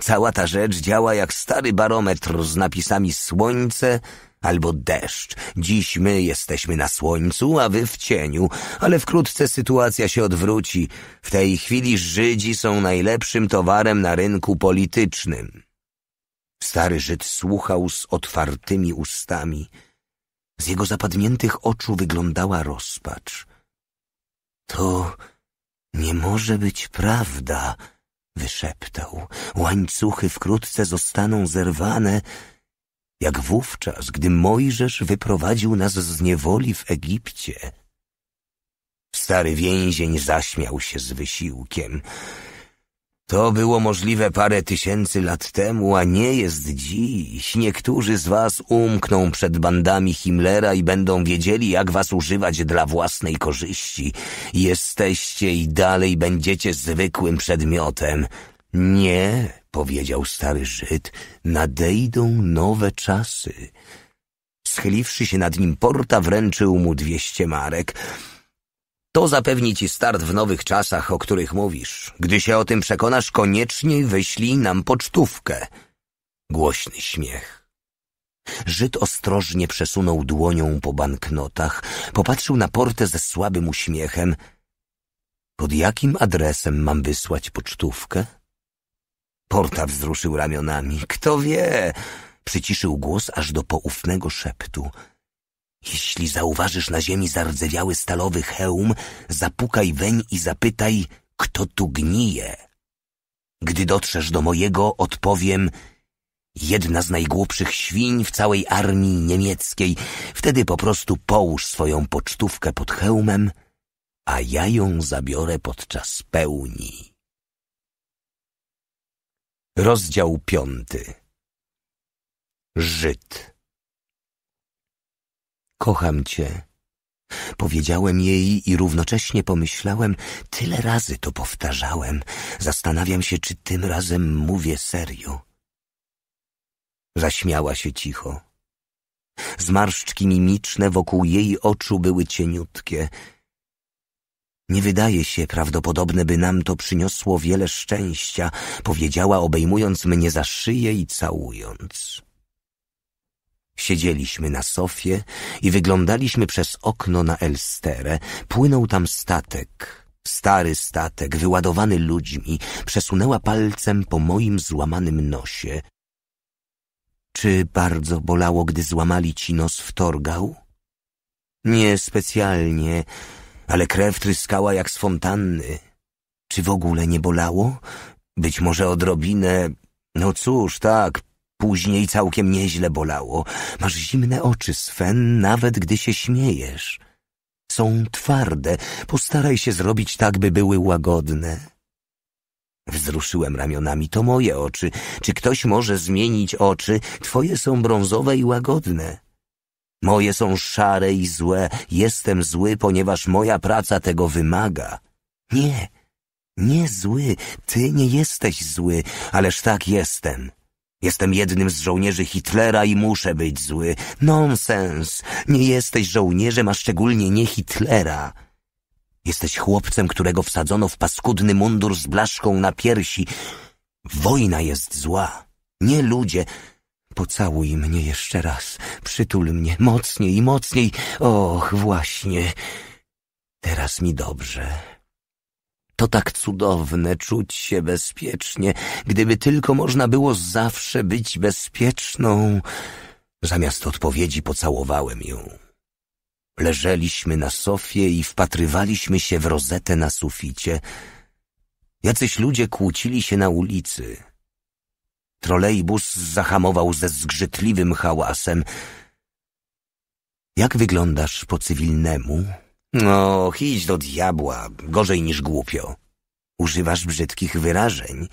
Cała ta rzecz działa jak stary barometr z napisami słońce albo deszcz. Dziś my jesteśmy na słońcu, a wy w cieniu, ale wkrótce sytuacja się odwróci. W tej chwili Żydzi są najlepszym towarem na rynku politycznym. Stary Żyd słuchał z otwartymi ustami. Z jego zapadniętych oczu wyglądała rozpacz. To nie może być prawda wyszeptał. Łańcuchy wkrótce zostaną zerwane, jak wówczas, gdy Mojżesz wyprowadził nas z niewoli w Egipcie. Stary więzień zaśmiał się z wysiłkiem. To było możliwe parę tysięcy lat temu, a nie jest dziś. Niektórzy z was umkną przed bandami Himmlera i będą wiedzieli, jak was używać dla własnej korzyści. Jesteście i dalej będziecie zwykłym przedmiotem. Nie, powiedział stary Żyd, nadejdą nowe czasy. Schyliwszy się nad nim, Porta wręczył mu dwieście marek. To zapewni ci start w nowych czasach, o których mówisz. Gdy się o tym przekonasz, koniecznie wyślij nam pocztówkę. Głośny śmiech. Żyd ostrożnie przesunął dłonią po banknotach, popatrzył na portę ze słabym uśmiechem. Pod jakim adresem mam wysłać pocztówkę? Porta wzruszył ramionami. Kto wie? Przyciszył głos aż do poufnego szeptu. Jeśli zauważysz na ziemi zardzewiały stalowy hełm, zapukaj weń i zapytaj, kto tu gnije. Gdy dotrzesz do mojego, odpowiem, jedna z najgłupszych świń w całej armii niemieckiej. Wtedy po prostu połóż swoją pocztówkę pod hełmem, a ja ją zabiorę podczas pełni. Rozdział piąty Żyd Kocham cię. Powiedziałem jej i równocześnie pomyślałem, tyle razy to powtarzałem. Zastanawiam się, czy tym razem mówię serio. Zaśmiała się cicho. Zmarszczki mimiczne wokół jej oczu były cieniutkie. Nie wydaje się prawdopodobne, by nam to przyniosło wiele szczęścia, powiedziała, obejmując mnie za szyję i całując. Siedzieliśmy na sofie i wyglądaliśmy przez okno na Elsterę. Płynął tam statek. Stary statek, wyładowany ludźmi, przesunęła palcem po moim złamanym nosie. Czy bardzo bolało, gdy złamali ci nos w torgał? Nie specjalnie, ale krew tryskała jak z fontanny. Czy w ogóle nie bolało? Być może odrobinę... No cóż, tak, Później całkiem nieźle bolało. Masz zimne oczy, Sven, nawet gdy się śmiejesz. Są twarde. Postaraj się zrobić tak, by były łagodne. Wzruszyłem ramionami. To moje oczy. Czy ktoś może zmienić oczy? Twoje są brązowe i łagodne. Moje są szare i złe. Jestem zły, ponieważ moja praca tego wymaga. Nie, nie zły. Ty nie jesteś zły, ależ tak jestem. Jestem jednym z żołnierzy Hitlera i muszę być zły. Nonsens! Nie jesteś żołnierzem, a szczególnie nie Hitlera. Jesteś chłopcem, którego wsadzono w paskudny mundur z blaszką na piersi. Wojna jest zła, nie ludzie. Pocałuj mnie jeszcze raz, przytul mnie mocniej i mocniej. Och, właśnie. Teraz mi dobrze. To tak cudowne czuć się bezpiecznie, gdyby tylko można było zawsze być bezpieczną. Zamiast odpowiedzi pocałowałem ją. Leżeliśmy na sofie i wpatrywaliśmy się w rozetę na suficie. Jacyś ludzie kłócili się na ulicy. Trolejbus zahamował ze zgrzytliwym hałasem. Jak wyglądasz po cywilnemu? No, idź do diabła, gorzej niż głupio. Używasz brzydkich wyrażeń.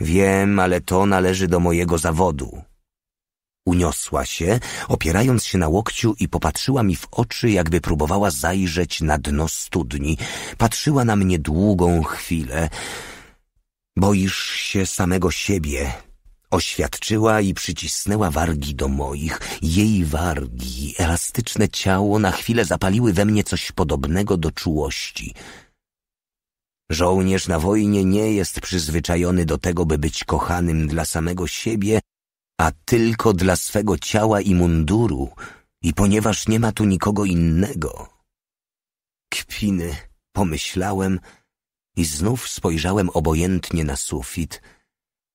Wiem, ale to należy do mojego zawodu. Uniosła się, opierając się na łokciu i popatrzyła mi w oczy, jakby próbowała zajrzeć na dno studni. Patrzyła na mnie długą chwilę. Boisz się samego siebie, Oświadczyła i przycisnęła wargi do moich. Jej wargi, elastyczne ciało na chwilę zapaliły we mnie coś podobnego do czułości. Żołnierz na wojnie nie jest przyzwyczajony do tego, by być kochanym dla samego siebie, a tylko dla swego ciała i munduru, i ponieważ nie ma tu nikogo innego. Kpiny, pomyślałem i znów spojrzałem obojętnie na sufit –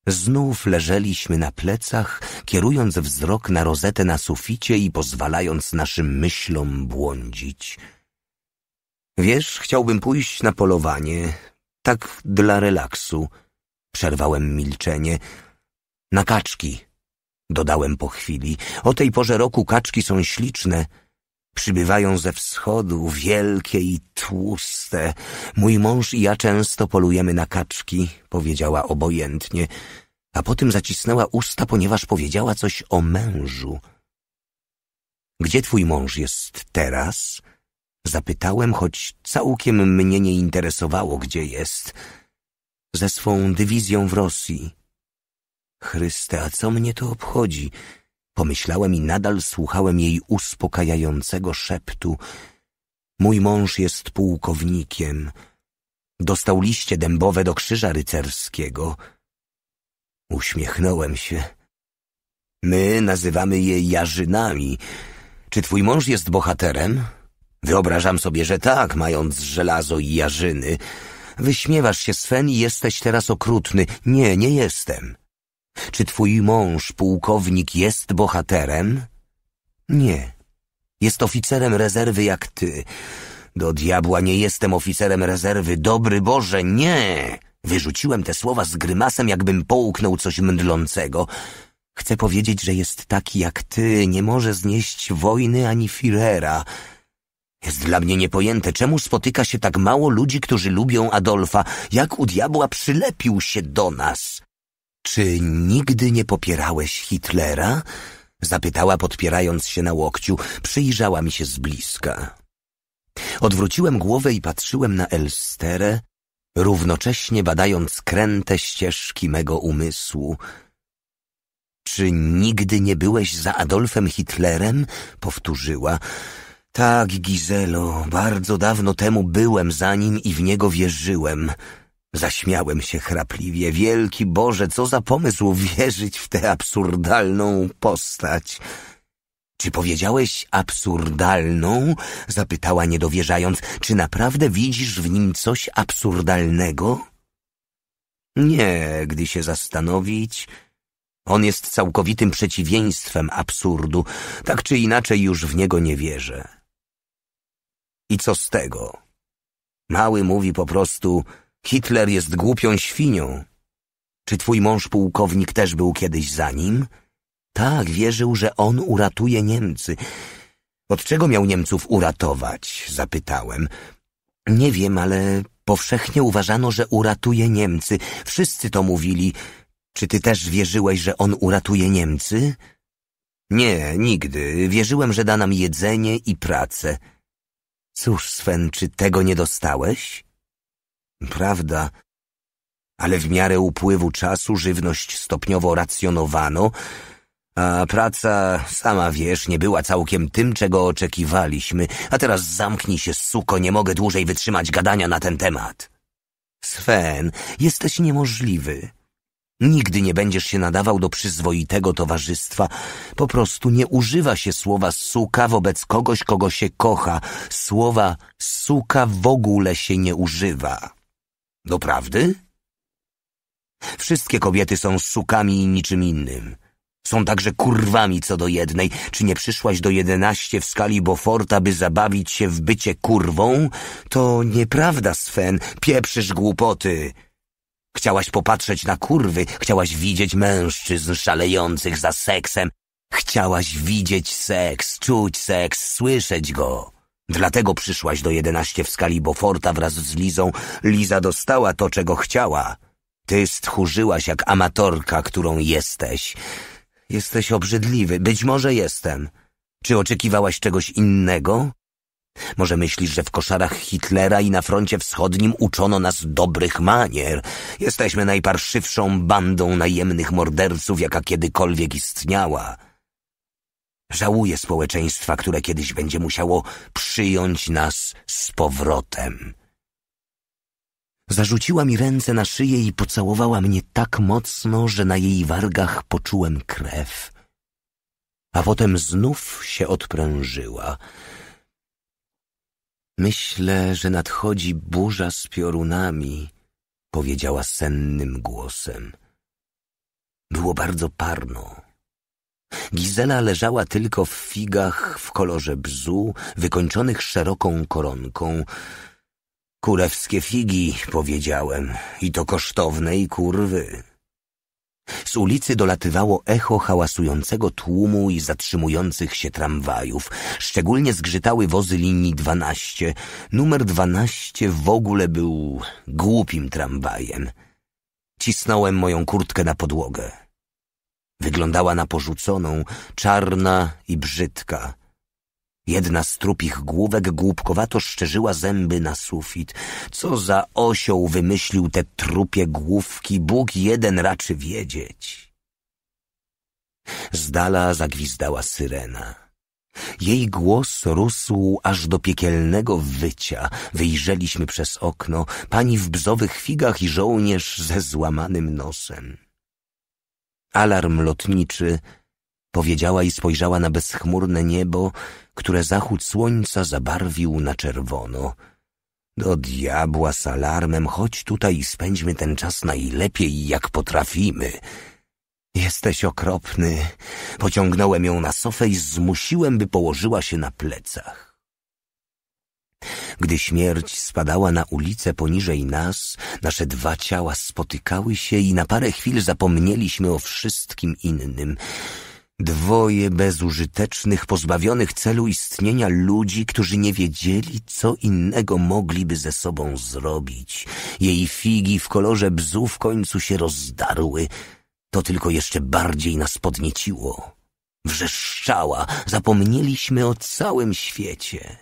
Znów leżeliśmy na plecach, kierując wzrok na rozetę na suficie i pozwalając naszym myślom błądzić. Wiesz, chciałbym pójść na polowanie, tak dla relaksu. Przerwałem milczenie. Na kaczki, dodałem po chwili. O tej porze roku kaczki są śliczne. Przybywają ze wschodu, wielkie i tłuste. Mój mąż i ja często polujemy na kaczki, powiedziała obojętnie, a potem zacisnęła usta, ponieważ powiedziała coś o mężu. Gdzie twój mąż jest teraz? Zapytałem, choć całkiem mnie nie interesowało, gdzie jest. Ze swą dywizją w Rosji. Chryste, a co mnie to obchodzi? pomyślałem i nadal słuchałem jej uspokajającego szeptu. Mój mąż jest pułkownikiem. Dostał liście dębowe do krzyża rycerskiego. Uśmiechnąłem się. My nazywamy je jarzynami. Czy twój mąż jest bohaterem? Wyobrażam sobie, że tak, mając żelazo i jarzyny. Wyśmiewasz się, Sven, i jesteś teraz okrutny. Nie, nie jestem. Czy twój mąż, pułkownik, jest bohaterem? Nie. Jest oficerem rezerwy jak ty. Do diabła nie jestem oficerem rezerwy, dobry Boże, nie! Wyrzuciłem te słowa z grymasem, jakbym połknął coś mdlącego. Chcę powiedzieć, że jest taki jak ty, nie może znieść wojny ani Firera. Jest dla mnie niepojęte, czemu spotyka się tak mało ludzi, którzy lubią Adolfa, jak u diabła przylepił się do nas. Czy nigdy nie popierałeś Hitlera? Zapytała, podpierając się na łokciu. Przyjrzała mi się z bliska. Odwróciłem głowę i patrzyłem na Elsterę, równocześnie badając kręte ścieżki mego umysłu. Czy nigdy nie byłeś za Adolfem Hitlerem? Powtórzyła. Tak, Gizelo, bardzo dawno temu byłem za nim i w niego wierzyłem. Zaśmiałem się chrapliwie. Wielki Boże, co za pomysł wierzyć w tę absurdalną postać. Czy powiedziałeś absurdalną? Zapytała niedowierzając. Czy naprawdę widzisz w nim coś absurdalnego? Nie, gdy się zastanowić... On jest całkowitym przeciwieństwem absurdu. Tak czy inaczej już w niego nie wierzę. I co z tego? Mały mówi po prostu Hitler jest głupią świnią. Czy twój mąż pułkownik też był kiedyś za nim? Tak, wierzył, że on uratuje Niemcy. Od czego miał Niemców uratować? zapytałem. Nie wiem, ale powszechnie uważano, że uratuje Niemcy. Wszyscy to mówili. Czy ty też wierzyłeś, że on uratuje Niemcy? Nie, nigdy. Wierzyłem, że da nam jedzenie i pracę. Cóż, Sven, czy tego nie dostałeś? Prawda, ale w miarę upływu czasu żywność stopniowo racjonowano, a praca, sama wiesz, nie była całkiem tym, czego oczekiwaliśmy. A teraz zamknij się, suko, nie mogę dłużej wytrzymać gadania na ten temat. Sven, jesteś niemożliwy. Nigdy nie będziesz się nadawał do przyzwoitego towarzystwa. Po prostu nie używa się słowa suka wobec kogoś, kogo się kocha. Słowa suka w ogóle się nie używa. Doprawdy? Wszystkie kobiety są sukami i niczym innym. Są także kurwami co do jednej. Czy nie przyszłaś do jedenaście w skali Boforta, by zabawić się w bycie kurwą? To nieprawda, Sven. Pieprzysz głupoty. Chciałaś popatrzeć na kurwy, chciałaś widzieć mężczyzn szalejących za seksem. Chciałaś widzieć seks, czuć seks, słyszeć go. Dlatego przyszłaś do jedenaście w skali Boforta wraz z Lizą. Liza dostała to, czego chciała. Ty stchórzyłaś jak amatorka, którą jesteś. Jesteś obrzydliwy. Być może jestem. Czy oczekiwałaś czegoś innego? Może myślisz, że w koszarach Hitlera i na froncie wschodnim uczono nas dobrych manier? Jesteśmy najparszywszą bandą najemnych morderców, jaka kiedykolwiek istniała. Żałuję społeczeństwa, które kiedyś będzie musiało przyjąć nas z powrotem. Zarzuciła mi ręce na szyję i pocałowała mnie tak mocno, że na jej wargach poczułem krew. A potem znów się odprężyła. Myślę, że nadchodzi burza z piorunami, powiedziała sennym głosem. Było bardzo parno. Gizela leżała tylko w figach w kolorze bzu, wykończonych szeroką koronką. Kurewskie figi, powiedziałem, i to kosztownej kurwy. Z ulicy dolatywało echo hałasującego tłumu i zatrzymujących się tramwajów. Szczególnie zgrzytały wozy linii 12. Numer 12 w ogóle był głupim tramwajem. Cisnąłem moją kurtkę na podłogę. Wyglądała na porzuconą, czarna i brzydka. Jedna z trupich główek głupkowato szczerzyła zęby na sufit. Co za osioł wymyślił te trupie główki, Bóg jeden raczy wiedzieć. Z dala zagwizdała syrena. Jej głos rósł aż do piekielnego wycia. Wyjrzeliśmy przez okno, pani w bzowych figach i żołnierz ze złamanym nosem alarm lotniczy, powiedziała i spojrzała na bezchmurne niebo, które zachód słońca zabarwił na czerwono. Do diabła z alarmem, chodź tutaj i spędźmy ten czas najlepiej, jak potrafimy. Jesteś okropny. Pociągnąłem ją na sofę i zmusiłem, by położyła się na plecach. Gdy śmierć spadała na ulicę poniżej nas, nasze dwa ciała spotykały się i na parę chwil zapomnieliśmy o wszystkim innym. Dwoje bezużytecznych, pozbawionych celu istnienia ludzi, którzy nie wiedzieli, co innego mogliby ze sobą zrobić. Jej figi w kolorze bzu w końcu się rozdarły. To tylko jeszcze bardziej nas podnieciło. Wrzeszczała, zapomnieliśmy o całym świecie.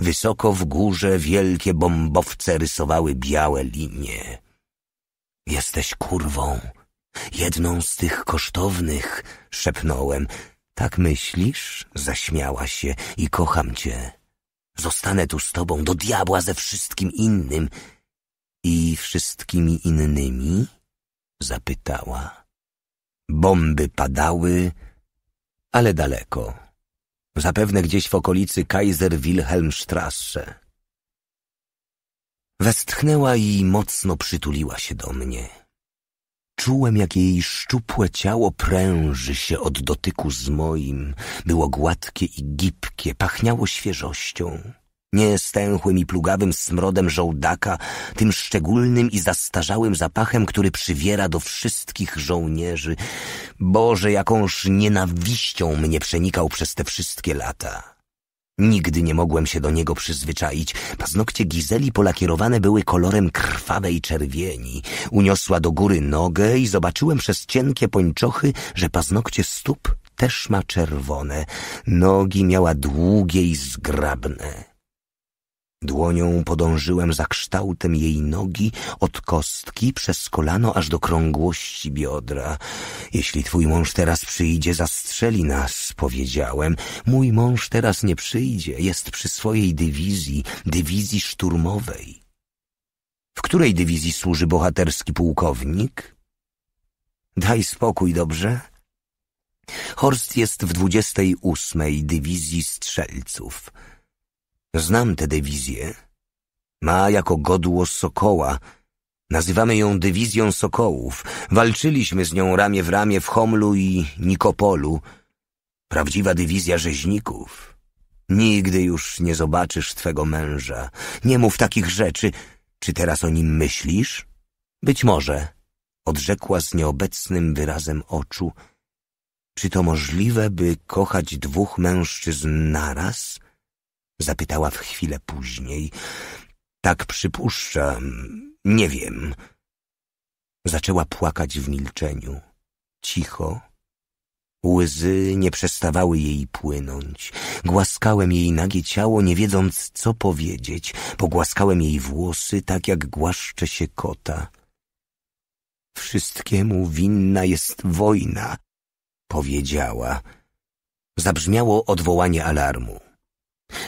Wysoko w górze wielkie bombowce rysowały białe linie. Jesteś kurwą, jedną z tych kosztownych, szepnąłem. Tak myślisz? Zaśmiała się i kocham cię. Zostanę tu z tobą, do diabła ze wszystkim innym. I wszystkimi innymi? Zapytała. Bomby padały, ale daleko. Zapewne gdzieś w okolicy Kaiser Wilhelmstrasse. Westchnęła i mocno przytuliła się do mnie. Czułem, jak jej szczupłe ciało pręży się od dotyku z moim. Było gładkie i gibkie, pachniało świeżością nie stęchłym i plugawym smrodem żołdaka, tym szczególnym i zastarzałym zapachem, który przywiera do wszystkich żołnierzy. Boże, jakąż nienawiścią mnie przenikał przez te wszystkie lata. Nigdy nie mogłem się do niego przyzwyczaić. Paznokcie Gizeli polakierowane były kolorem krwawej czerwieni. Uniosła do góry nogę i zobaczyłem przez cienkie pończochy, że paznokcie stóp też ma czerwone. Nogi miała długie i zgrabne. Dłonią podążyłem za kształtem jej nogi, od kostki przez kolano aż do krągłości biodra. Jeśli twój mąż teraz przyjdzie, zastrzeli nas, powiedziałem. Mój mąż teraz nie przyjdzie, jest przy swojej dywizji, dywizji szturmowej. W której dywizji służy bohaterski pułkownik? Daj spokój, dobrze? Horst jest w dwudziestej ósmej dywizji strzelców. Znam tę dywizję. Ma jako godło sokoła. Nazywamy ją dywizją sokołów. Walczyliśmy z nią ramię w ramię w Homlu i Nikopolu. Prawdziwa dywizja rzeźników. Nigdy już nie zobaczysz twego męża. Nie mów takich rzeczy. Czy teraz o nim myślisz? Być może, odrzekła z nieobecnym wyrazem oczu. Czy to możliwe, by kochać dwóch mężczyzn naraz? Zapytała w chwilę później. Tak przypuszczam, nie wiem. Zaczęła płakać w milczeniu, cicho. Łzy nie przestawały jej płynąć. Głaskałem jej nagie ciało, nie wiedząc, co powiedzieć. Pogłaskałem jej włosy, tak jak głaszcze się kota. Wszystkiemu winna jest wojna, powiedziała. Zabrzmiało odwołanie alarmu.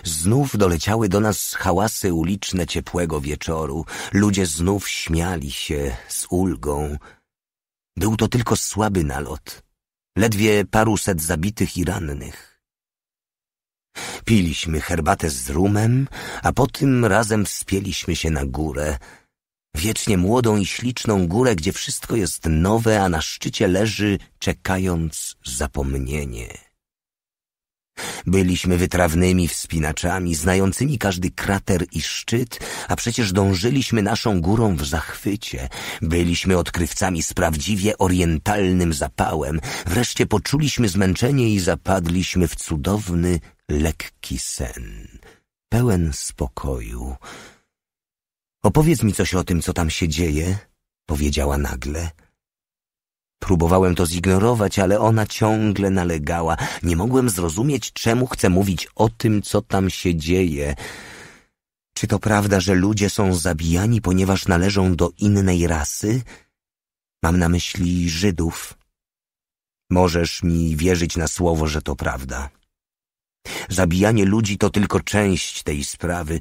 Znów doleciały do nas hałasy uliczne ciepłego wieczoru. Ludzie znów śmiali się z ulgą. Był to tylko słaby nalot. Ledwie paruset zabitych i rannych. Piliśmy herbatę z rumem, a po tym razem wspięliśmy się na górę. Wiecznie młodą i śliczną górę, gdzie wszystko jest nowe, a na szczycie leży, czekając zapomnienie. Byliśmy wytrawnymi wspinaczami, znającymi każdy krater i szczyt, a przecież dążyliśmy naszą górą w zachwycie. Byliśmy odkrywcami z prawdziwie orientalnym zapałem. Wreszcie poczuliśmy zmęczenie i zapadliśmy w cudowny, lekki sen, pełen spokoju. Opowiedz mi coś o tym, co tam się dzieje, powiedziała nagle. Próbowałem to zignorować, ale ona ciągle nalegała. Nie mogłem zrozumieć, czemu chce mówić o tym, co tam się dzieje. Czy to prawda, że ludzie są zabijani, ponieważ należą do innej rasy? Mam na myśli Żydów. Możesz mi wierzyć na słowo, że to prawda. Zabijanie ludzi to tylko część tej sprawy.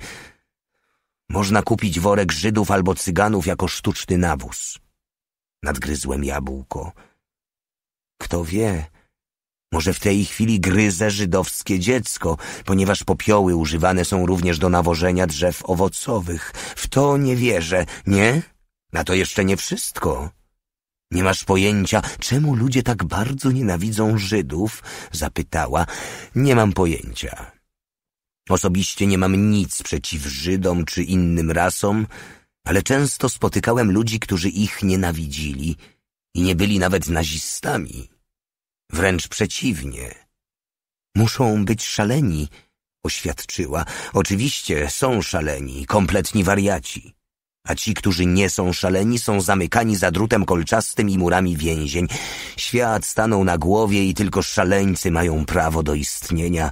Można kupić worek Żydów albo Cyganów jako sztuczny nawóz. Nadgryzłem jabłko. Kto wie, może w tej chwili gryzę żydowskie dziecko, ponieważ popioły używane są również do nawożenia drzew owocowych. W to nie wierzę, nie? Na to jeszcze nie wszystko. Nie masz pojęcia, czemu ludzie tak bardzo nienawidzą Żydów? Zapytała. Nie mam pojęcia. Osobiście nie mam nic przeciw Żydom czy innym rasom, ale często spotykałem ludzi, którzy ich nienawidzili i nie byli nawet nazistami. Wręcz przeciwnie. Muszą być szaleni, oświadczyła. Oczywiście są szaleni, kompletni wariaci. A ci, którzy nie są szaleni, są zamykani za drutem kolczastym i murami więzień. Świat stanął na głowie i tylko szaleńcy mają prawo do istnienia.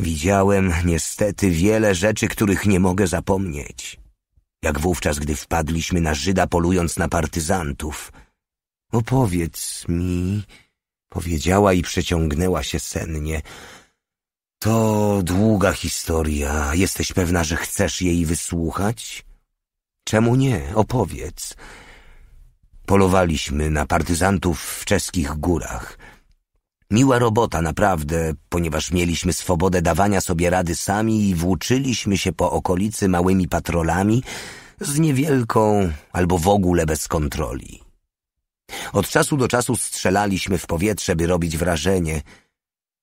Widziałem niestety wiele rzeczy, których nie mogę zapomnieć jak wówczas, gdy wpadliśmy na Żyda polując na partyzantów. Opowiedz mi, powiedziała i przeciągnęła się sennie. To długa historia. Jesteś pewna, że chcesz jej wysłuchać? Czemu nie? Opowiedz. Polowaliśmy na partyzantów w czeskich górach. Miła robota, naprawdę, ponieważ mieliśmy swobodę dawania sobie rady sami i włóczyliśmy się po okolicy małymi patrolami z niewielką albo w ogóle bez kontroli. Od czasu do czasu strzelaliśmy w powietrze, by robić wrażenie.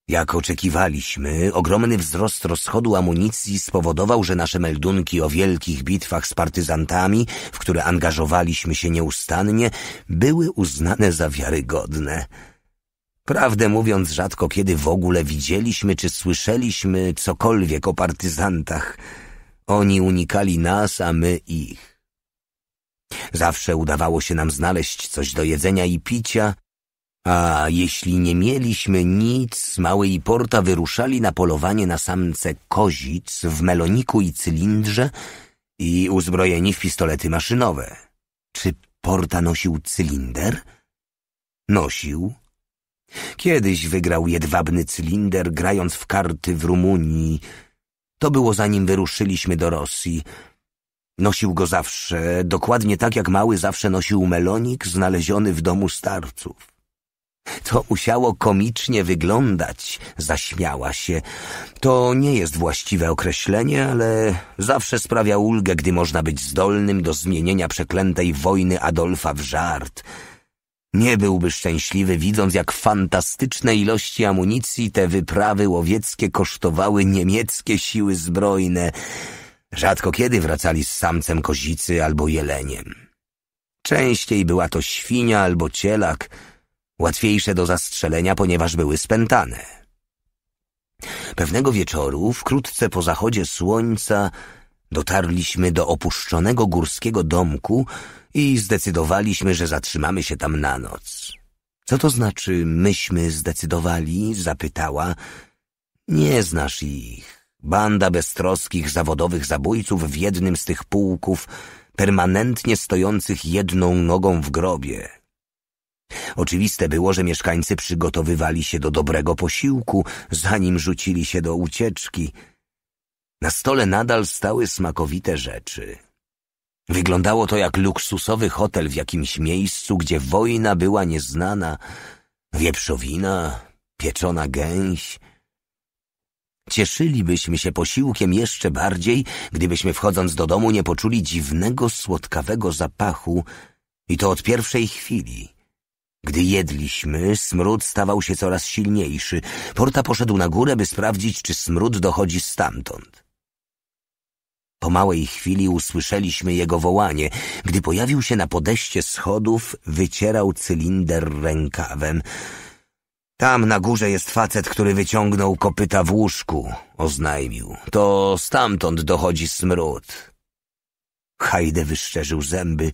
Jak oczekiwaliśmy, ogromny wzrost rozchodu amunicji spowodował, że nasze meldunki o wielkich bitwach z partyzantami, w które angażowaliśmy się nieustannie, były uznane za wiarygodne – Prawdę mówiąc, rzadko kiedy w ogóle widzieliśmy czy słyszeliśmy cokolwiek o partyzantach. Oni unikali nas, a my ich. Zawsze udawało się nam znaleźć coś do jedzenia i picia, a jeśli nie mieliśmy nic, Mały i Porta wyruszali na polowanie na samce kozic w meloniku i cylindrze i uzbrojeni w pistolety maszynowe. Czy Porta nosił cylinder? Nosił, Kiedyś wygrał jedwabny cylinder, grając w karty w Rumunii. To było zanim wyruszyliśmy do Rosji. Nosił go zawsze, dokładnie tak jak mały zawsze nosił melonik znaleziony w domu starców. To musiało komicznie wyglądać, zaśmiała się. To nie jest właściwe określenie, ale zawsze sprawia ulgę, gdy można być zdolnym do zmienienia przeklętej wojny Adolfa w żart – nie byłby szczęśliwy, widząc jak fantastyczne ilości amunicji te wyprawy łowieckie kosztowały niemieckie siły zbrojne. Rzadko kiedy wracali z samcem kozicy albo jeleniem. Częściej była to świnia albo cielak, łatwiejsze do zastrzelenia, ponieważ były spętane. Pewnego wieczoru, wkrótce po zachodzie słońca, Dotarliśmy do opuszczonego górskiego domku i zdecydowaliśmy, że zatrzymamy się tam na noc. Co to znaczy myśmy zdecydowali? zapytała. Nie znasz ich. Banda beztroskich zawodowych zabójców w jednym z tych pułków, permanentnie stojących jedną nogą w grobie. Oczywiste było, że mieszkańcy przygotowywali się do dobrego posiłku, zanim rzucili się do ucieczki – na stole nadal stały smakowite rzeczy. Wyglądało to jak luksusowy hotel w jakimś miejscu, gdzie wojna była nieznana. Wieprzowina, pieczona gęś. Cieszylibyśmy się posiłkiem jeszcze bardziej, gdybyśmy wchodząc do domu nie poczuli dziwnego, słodkawego zapachu i to od pierwszej chwili. Gdy jedliśmy, smród stawał się coraz silniejszy. Porta poszedł na górę, by sprawdzić, czy smród dochodzi stamtąd. Po małej chwili usłyszeliśmy jego wołanie. Gdy pojawił się na podejście schodów, wycierał cylinder rękawem. Tam na górze jest facet, który wyciągnął kopyta w łóżku, oznajmił. To stamtąd dochodzi smród. Hajde wyszczerzył zęby.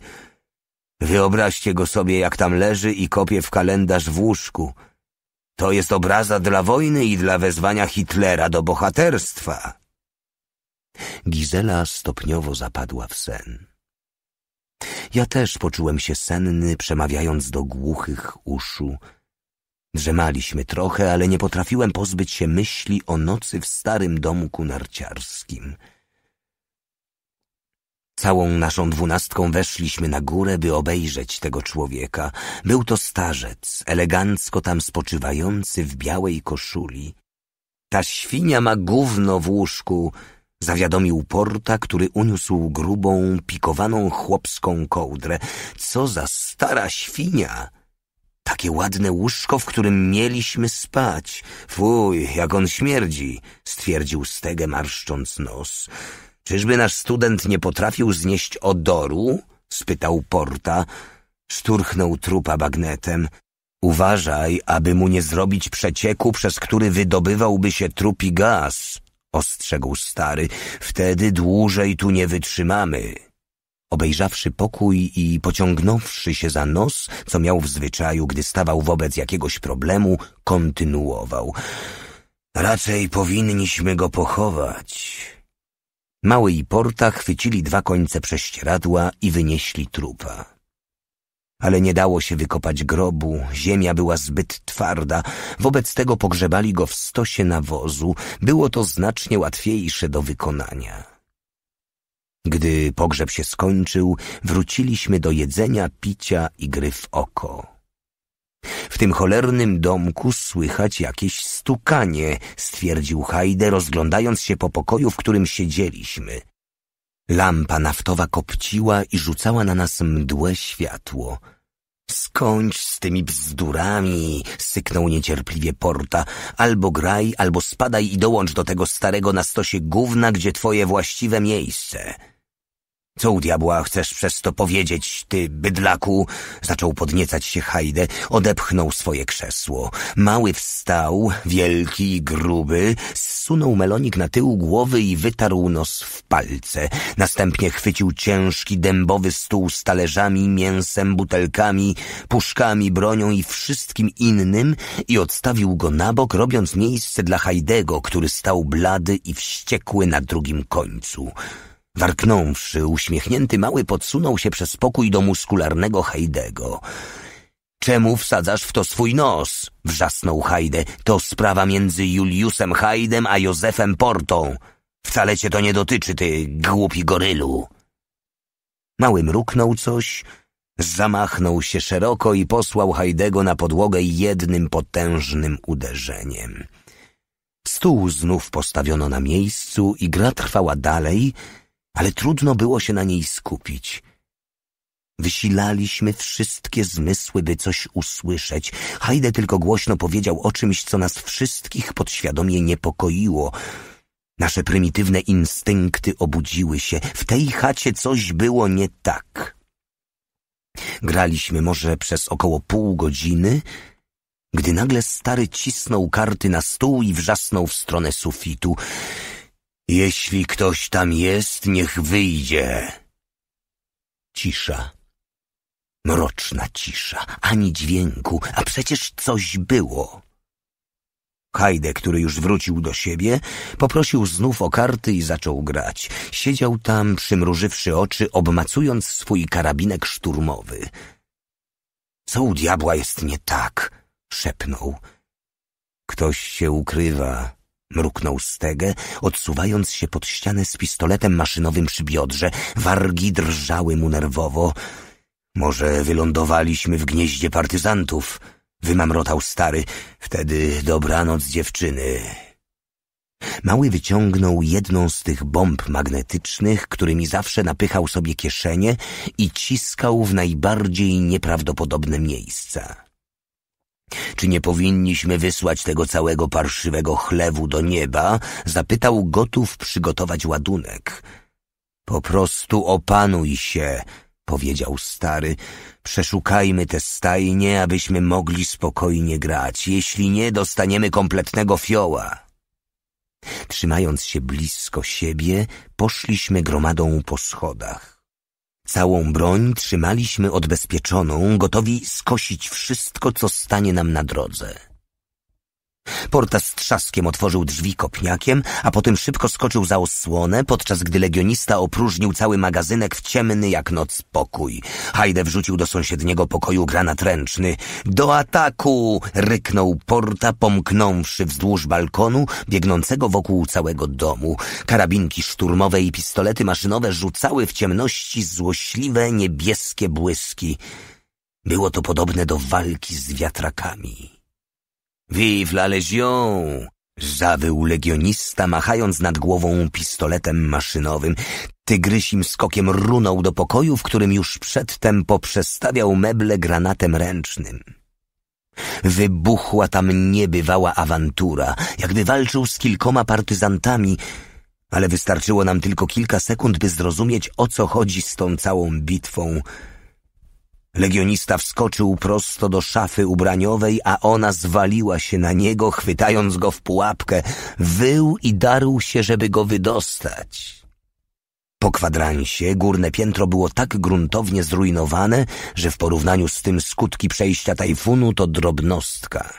Wyobraźcie go sobie, jak tam leży i kopie w kalendarz w łóżku. To jest obraza dla wojny i dla wezwania Hitlera do bohaterstwa. Gizela stopniowo zapadła w sen. Ja też poczułem się senny, przemawiając do głuchych uszu. Drzemaliśmy trochę, ale nie potrafiłem pozbyć się myśli o nocy w starym domku narciarskim. Całą naszą dwunastką weszliśmy na górę, by obejrzeć tego człowieka. Był to starzec, elegancko tam spoczywający w białej koszuli. Ta świnia ma gówno w łóżku, zawiadomił Porta, który uniósł grubą, pikowaną chłopską kołdrę. Co za stara świnia! Takie ładne łóżko, w którym mieliśmy spać. Fuj, jak on śmierdzi, stwierdził Stege marszcząc nos. Czyżby nasz student nie potrafił znieść odoru? spytał Porta. Szturchnął trupa bagnetem. Uważaj, aby mu nie zrobić przecieku, przez który wydobywałby się trupi gaz ostrzegł stary, wtedy dłużej tu nie wytrzymamy. Obejrzawszy pokój i pociągnąwszy się za nos, co miał w zwyczaju, gdy stawał wobec jakiegoś problemu, kontynuował. Raczej powinniśmy go pochować. Mały i Porta chwycili dwa końce prześcieradła i wynieśli trupa ale nie dało się wykopać grobu, ziemia była zbyt twarda, wobec tego pogrzebali go w stosie nawozu, było to znacznie łatwiejsze do wykonania. Gdy pogrzeb się skończył, wróciliśmy do jedzenia, picia i gry w oko. W tym cholernym domku słychać jakieś stukanie, stwierdził Hajde, rozglądając się po pokoju, w którym siedzieliśmy. Lampa naftowa kopciła i rzucała na nas mdłe światło. Skończ z tymi bzdurami, syknął niecierpliwie Porta. Albo graj, albo spadaj i dołącz do tego starego na stosie gówna, gdzie twoje właściwe miejsce. Co u diabła chcesz przez to powiedzieć, ty bydlaku? Zaczął podniecać się Hajdę, odepchnął swoje krzesło. Mały wstał, wielki i gruby, zsunął melonik na tył głowy i wytarł nos w palce. Następnie chwycił ciężki, dębowy stół z talerzami, mięsem, butelkami, puszkami, bronią i wszystkim innym i odstawił go na bok, robiąc miejsce dla Hajdego, który stał blady i wściekły na drugim końcu. Warknąwszy, uśmiechnięty mały podsunął się przez pokój do muskularnego Hajdego. Czemu wsadzasz w to swój nos? Wrzasnął Hajde. To sprawa między Juliusem Hajdem a Józefem Portą. Wcale cię to nie dotyczy, ty głupi gorylu. Mały mruknął coś, zamachnął się szeroko i posłał Hajdego na podłogę jednym potężnym uderzeniem. Stół znów postawiono na miejscu i gra trwała dalej – ale trudno było się na niej skupić. Wysilaliśmy wszystkie zmysły, by coś usłyszeć. Hajde tylko głośno powiedział o czymś, co nas wszystkich podświadomie niepokoiło. Nasze prymitywne instynkty obudziły się. W tej chacie coś było nie tak. Graliśmy może przez około pół godziny, gdy nagle stary cisnął karty na stół i wrzasnął w stronę sufitu. Jeśli ktoś tam jest, niech wyjdzie. Cisza. Mroczna cisza, ani dźwięku, a przecież coś było. Hajde, który już wrócił do siebie, poprosił znów o karty i zaczął grać. Siedział tam, przymrużywszy oczy, obmacując swój karabinek szturmowy. Co u diabła jest nie tak? szepnął. Ktoś się ukrywa, Mruknął stegę, odsuwając się pod ścianę z pistoletem maszynowym przy biodrze. Wargi drżały mu nerwowo. Może wylądowaliśmy w gnieździe partyzantów? Wymamrotał stary. Wtedy dobranoc dziewczyny. Mały wyciągnął jedną z tych bomb magnetycznych, którymi zawsze napychał sobie kieszenie i ciskał w najbardziej nieprawdopodobne miejsca. Czy nie powinniśmy wysłać tego całego parszywego chlewu do nieba? Zapytał gotów przygotować ładunek. Po prostu opanuj się, powiedział stary. Przeszukajmy te stajnie, abyśmy mogli spokojnie grać. Jeśli nie, dostaniemy kompletnego fioła. Trzymając się blisko siebie, poszliśmy gromadą po schodach. Całą broń trzymaliśmy odbezpieczoną, gotowi skosić wszystko, co stanie nam na drodze. Porta z trzaskiem otworzył drzwi kopniakiem, a potem szybko skoczył za osłonę, podczas gdy legionista opróżnił cały magazynek w ciemny jak noc pokój. Hajde wrzucił do sąsiedniego pokoju granat ręczny. Do ataku! ryknął Porta, pomknąwszy wzdłuż balkonu, biegnącego wokół całego domu. Karabinki szturmowe i pistolety maszynowe rzucały w ciemności złośliwe, niebieskie błyski. Było to podobne do walki z wiatrakami. Vive la Légion! Zawył legionista, machając nad głową pistoletem maszynowym. Tygrysim skokiem runął do pokoju, w którym już przedtem poprzestawiał meble granatem ręcznym. Wybuchła tam niebywała awantura, jakby walczył z kilkoma partyzantami, ale wystarczyło nam tylko kilka sekund, by zrozumieć, o co chodzi z tą całą bitwą – Legionista wskoczył prosto do szafy ubraniowej, a ona zwaliła się na niego, chwytając go w pułapkę. Wył i darł się, żeby go wydostać. Po kwadransie górne piętro było tak gruntownie zrujnowane, że w porównaniu z tym skutki przejścia tajfunu to drobnostka.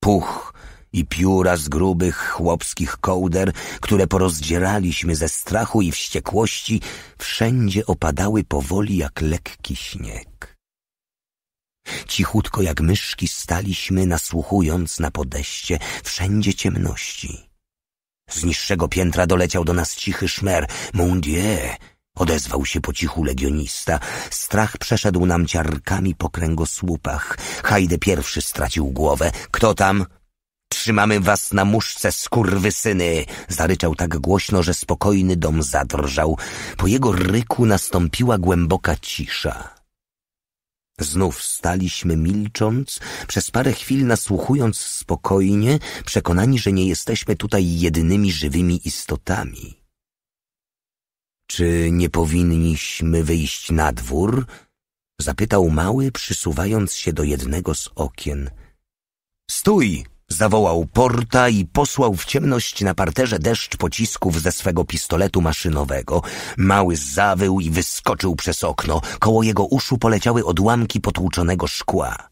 Puch i pióra z grubych chłopskich kołder, które porozdzieraliśmy ze strachu i wściekłości, wszędzie opadały powoli jak lekki śnieg. Cichutko jak myszki staliśmy, nasłuchując na podejście, wszędzie ciemności. Z niższego piętra doleciał do nas cichy szmer. Mon Dieu! Odezwał się po cichu legionista. Strach przeszedł nam ciarkami po kręgosłupach. Hajde pierwszy stracił głowę. Kto tam? Trzymamy was na muszce, syny! Zaryczał tak głośno, że spokojny dom zadrżał. Po jego ryku nastąpiła głęboka cisza. Znów staliśmy milcząc, przez parę chwil nasłuchując spokojnie, przekonani, że nie jesteśmy tutaj jedynymi żywymi istotami. Czy nie powinniśmy wyjść na dwór? Zapytał mały, przysuwając się do jednego z okien. Stój! Zawołał porta i posłał w ciemność na parterze deszcz pocisków ze swego pistoletu maszynowego. Mały zawył i wyskoczył przez okno. Koło jego uszu poleciały odłamki potłuczonego szkła.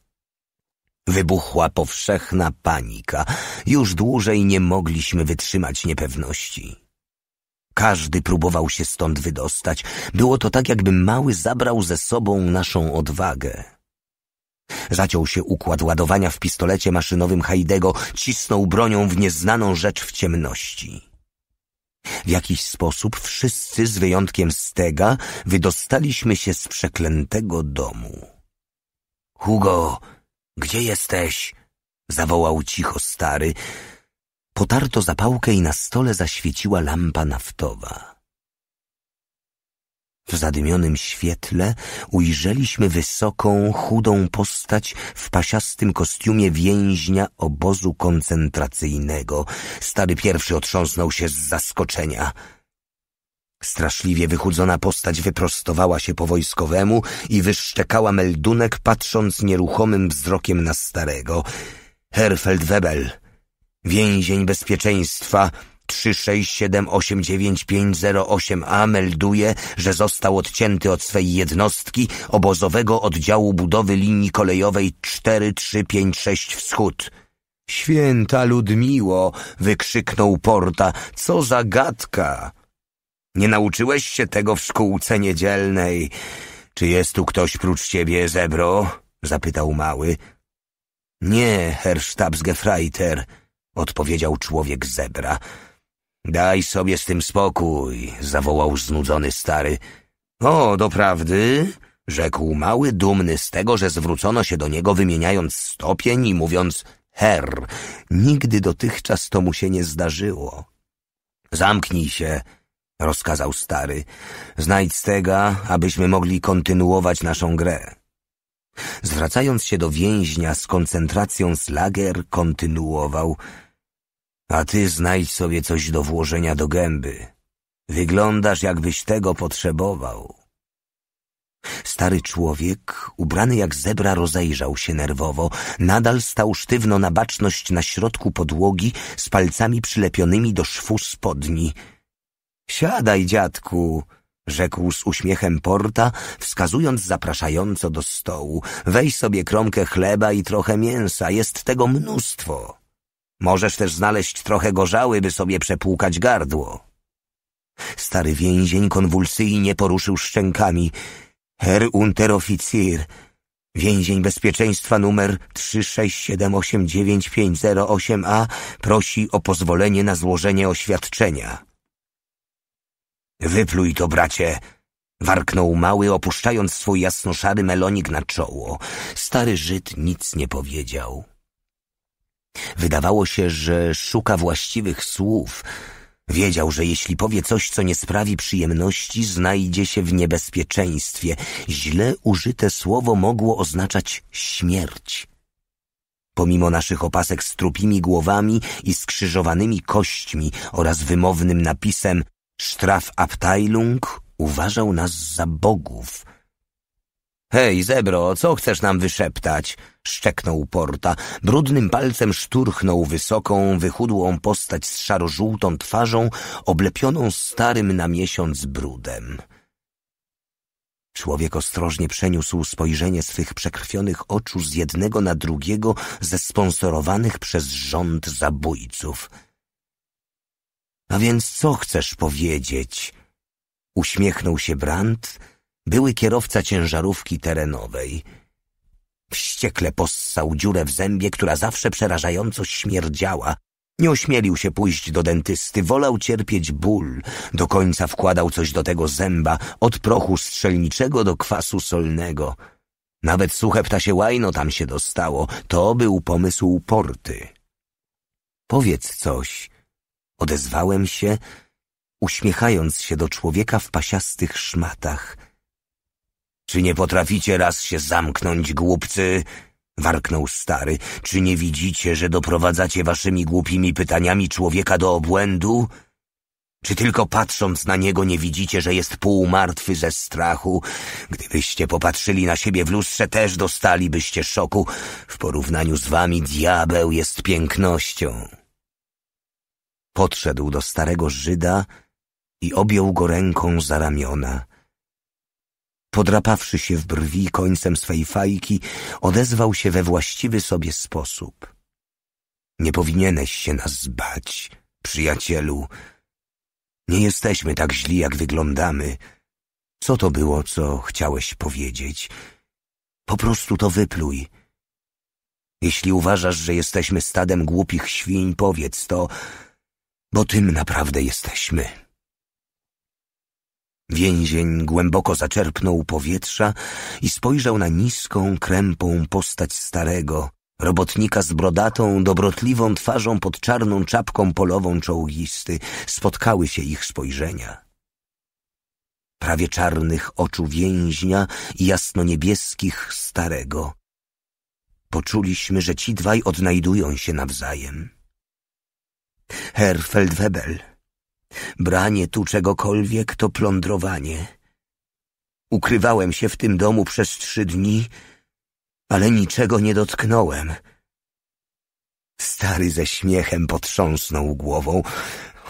Wybuchła powszechna panika. Już dłużej nie mogliśmy wytrzymać niepewności. Każdy próbował się stąd wydostać. Było to tak, jakby mały zabrał ze sobą naszą odwagę. Zaciął się układ ładowania w pistolecie maszynowym Hajdego, cisnął bronią w nieznaną rzecz w ciemności. W jakiś sposób wszyscy, z wyjątkiem Stega, wydostaliśmy się z przeklętego domu. Hugo, gdzie jesteś? zawołał cicho stary. Potarto zapałkę i na stole zaświeciła lampa naftowa. W zadymionym świetle ujrzeliśmy wysoką, chudą postać w pasiastym kostiumie więźnia obozu koncentracyjnego. Stary pierwszy otrząsnął się z zaskoczenia. Straszliwie wychudzona postać wyprostowała się po wojskowemu i wyszczekała meldunek, patrząc nieruchomym wzrokiem na starego. Herfeld Webel, więzień bezpieczeństwa, 367899508A melduje, że został odcięty od swej jednostki obozowego oddziału budowy linii kolejowej 4356 Wschód. Święta Ludmiło! wykrzyknął Porta. Co za gadka! Nie nauczyłeś się tego w szkółce niedzielnej. Czy jest tu ktoś prócz ciebie, zebro? zapytał mały. Nie, Herr Stabsgefreiter, odpowiedział człowiek zebra. Daj sobie z tym spokój, zawołał znudzony stary. O, doprawdy? rzekł mały, dumny z tego, że zwrócono się do niego, wymieniając stopień i mówiąc her. Nigdy dotychczas to mu się nie zdarzyło. Zamknij się, rozkazał stary. Znajdź tego, abyśmy mogli kontynuować naszą grę. Zwracając się do więźnia z koncentracją slager, kontynuował – a ty znajdź sobie coś do włożenia do gęby. Wyglądasz, jakbyś tego potrzebował. Stary człowiek, ubrany jak zebra, rozejrzał się nerwowo. Nadal stał sztywno na baczność na środku podłogi, z palcami przylepionymi do szwu spodni. Siadaj, dziadku, rzekł z uśmiechem Porta, wskazując zapraszająco do stołu. Weź sobie kromkę chleba i trochę mięsa, jest tego mnóstwo. Możesz też znaleźć trochę gorzały, by sobie przepłukać gardło. Stary więzień konwulsyjnie poruszył szczękami. Herr Unteroffizier, więzień bezpieczeństwa numer 36789508 a prosi o pozwolenie na złożenie oświadczenia. Wypluj to, bracie! Warknął mały, opuszczając swój jasnoszary melonik na czoło. Stary Żyd nic nie powiedział. Wydawało się, że szuka właściwych słów. Wiedział, że jeśli powie coś, co nie sprawi przyjemności, znajdzie się w niebezpieczeństwie. Źle użyte słowo mogło oznaczać śmierć. Pomimo naszych opasek z trupimi głowami i skrzyżowanymi kośćmi oraz wymownym napisem Straf Abteilung uważał nas za bogów. Hej, zebro, co chcesz nam wyszeptać? szczeknął Porta. Brudnym palcem szturchnął wysoką, wychudłą postać z szaro-żółtą twarzą, oblepioną starym na miesiąc brudem. Człowiek ostrożnie przeniósł spojrzenie swych przekrwionych oczu z jednego na drugiego ze sponsorowanych przez rząd zabójców. A więc co chcesz powiedzieć? Uśmiechnął się Brandt, były kierowca ciężarówki terenowej. Wściekle possał dziurę w zębie, która zawsze przerażająco śmierdziała. Nie ośmielił się pójść do dentysty, wolał cierpieć ból. Do końca wkładał coś do tego zęba, od prochu strzelniczego do kwasu solnego. Nawet suche ptasie łajno tam się dostało. To był pomysł porty. Powiedz coś. Odezwałem się, uśmiechając się do człowieka w pasiastych szmatach – czy nie potraficie raz się zamknąć, głupcy? Warknął stary. Czy nie widzicie, że doprowadzacie waszymi głupimi pytaniami człowieka do obłędu? Czy tylko patrząc na niego nie widzicie, że jest półmartwy ze strachu? Gdybyście popatrzyli na siebie w lustrze, też dostalibyście szoku. W porównaniu z wami diabeł jest pięknością. Podszedł do starego Żyda i objął go ręką za ramiona. Podrapawszy się w brwi końcem swej fajki, odezwał się we właściwy sobie sposób. Nie powinieneś się nas bać, przyjacielu. Nie jesteśmy tak źli, jak wyglądamy. Co to było, co chciałeś powiedzieć? Po prostu to wypluj. Jeśli uważasz, że jesteśmy stadem głupich świń, powiedz to, bo tym naprawdę jesteśmy. Więzień głęboko zaczerpnął powietrza i spojrzał na niską, krępą postać starego, robotnika z brodatą, dobrotliwą twarzą pod czarną czapką polową czołgisty. Spotkały się ich spojrzenia. Prawie czarnych oczu więźnia i jasno niebieskich starego. Poczuliśmy, że ci dwaj odnajdują się nawzajem. Herr Feldwebel Branie tu czegokolwiek to plądrowanie. Ukrywałem się w tym domu przez trzy dni, ale niczego nie dotknąłem. Stary ze śmiechem potrząsnął głową.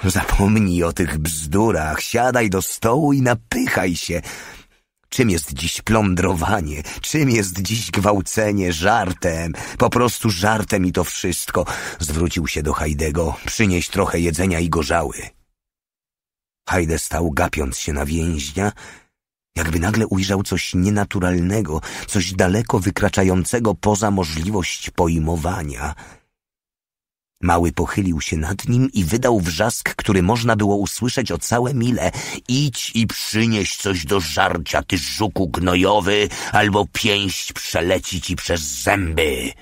Zapomnij o tych bzdurach, siadaj do stołu i napychaj się. Czym jest dziś plądrowanie? Czym jest dziś gwałcenie? Żartem, po prostu żartem i to wszystko. Zwrócił się do Hajdego, przynieś trochę jedzenia i gorzały. Hajde stał, gapiąc się na więźnia, jakby nagle ujrzał coś nienaturalnego, coś daleko wykraczającego poza możliwość pojmowania. Mały pochylił się nad nim i wydał wrzask, który można było usłyszeć o całe mile. Idź i przynieś coś do żarcia, ty żuku gnojowy, albo pięść przeleci ci przez zęby.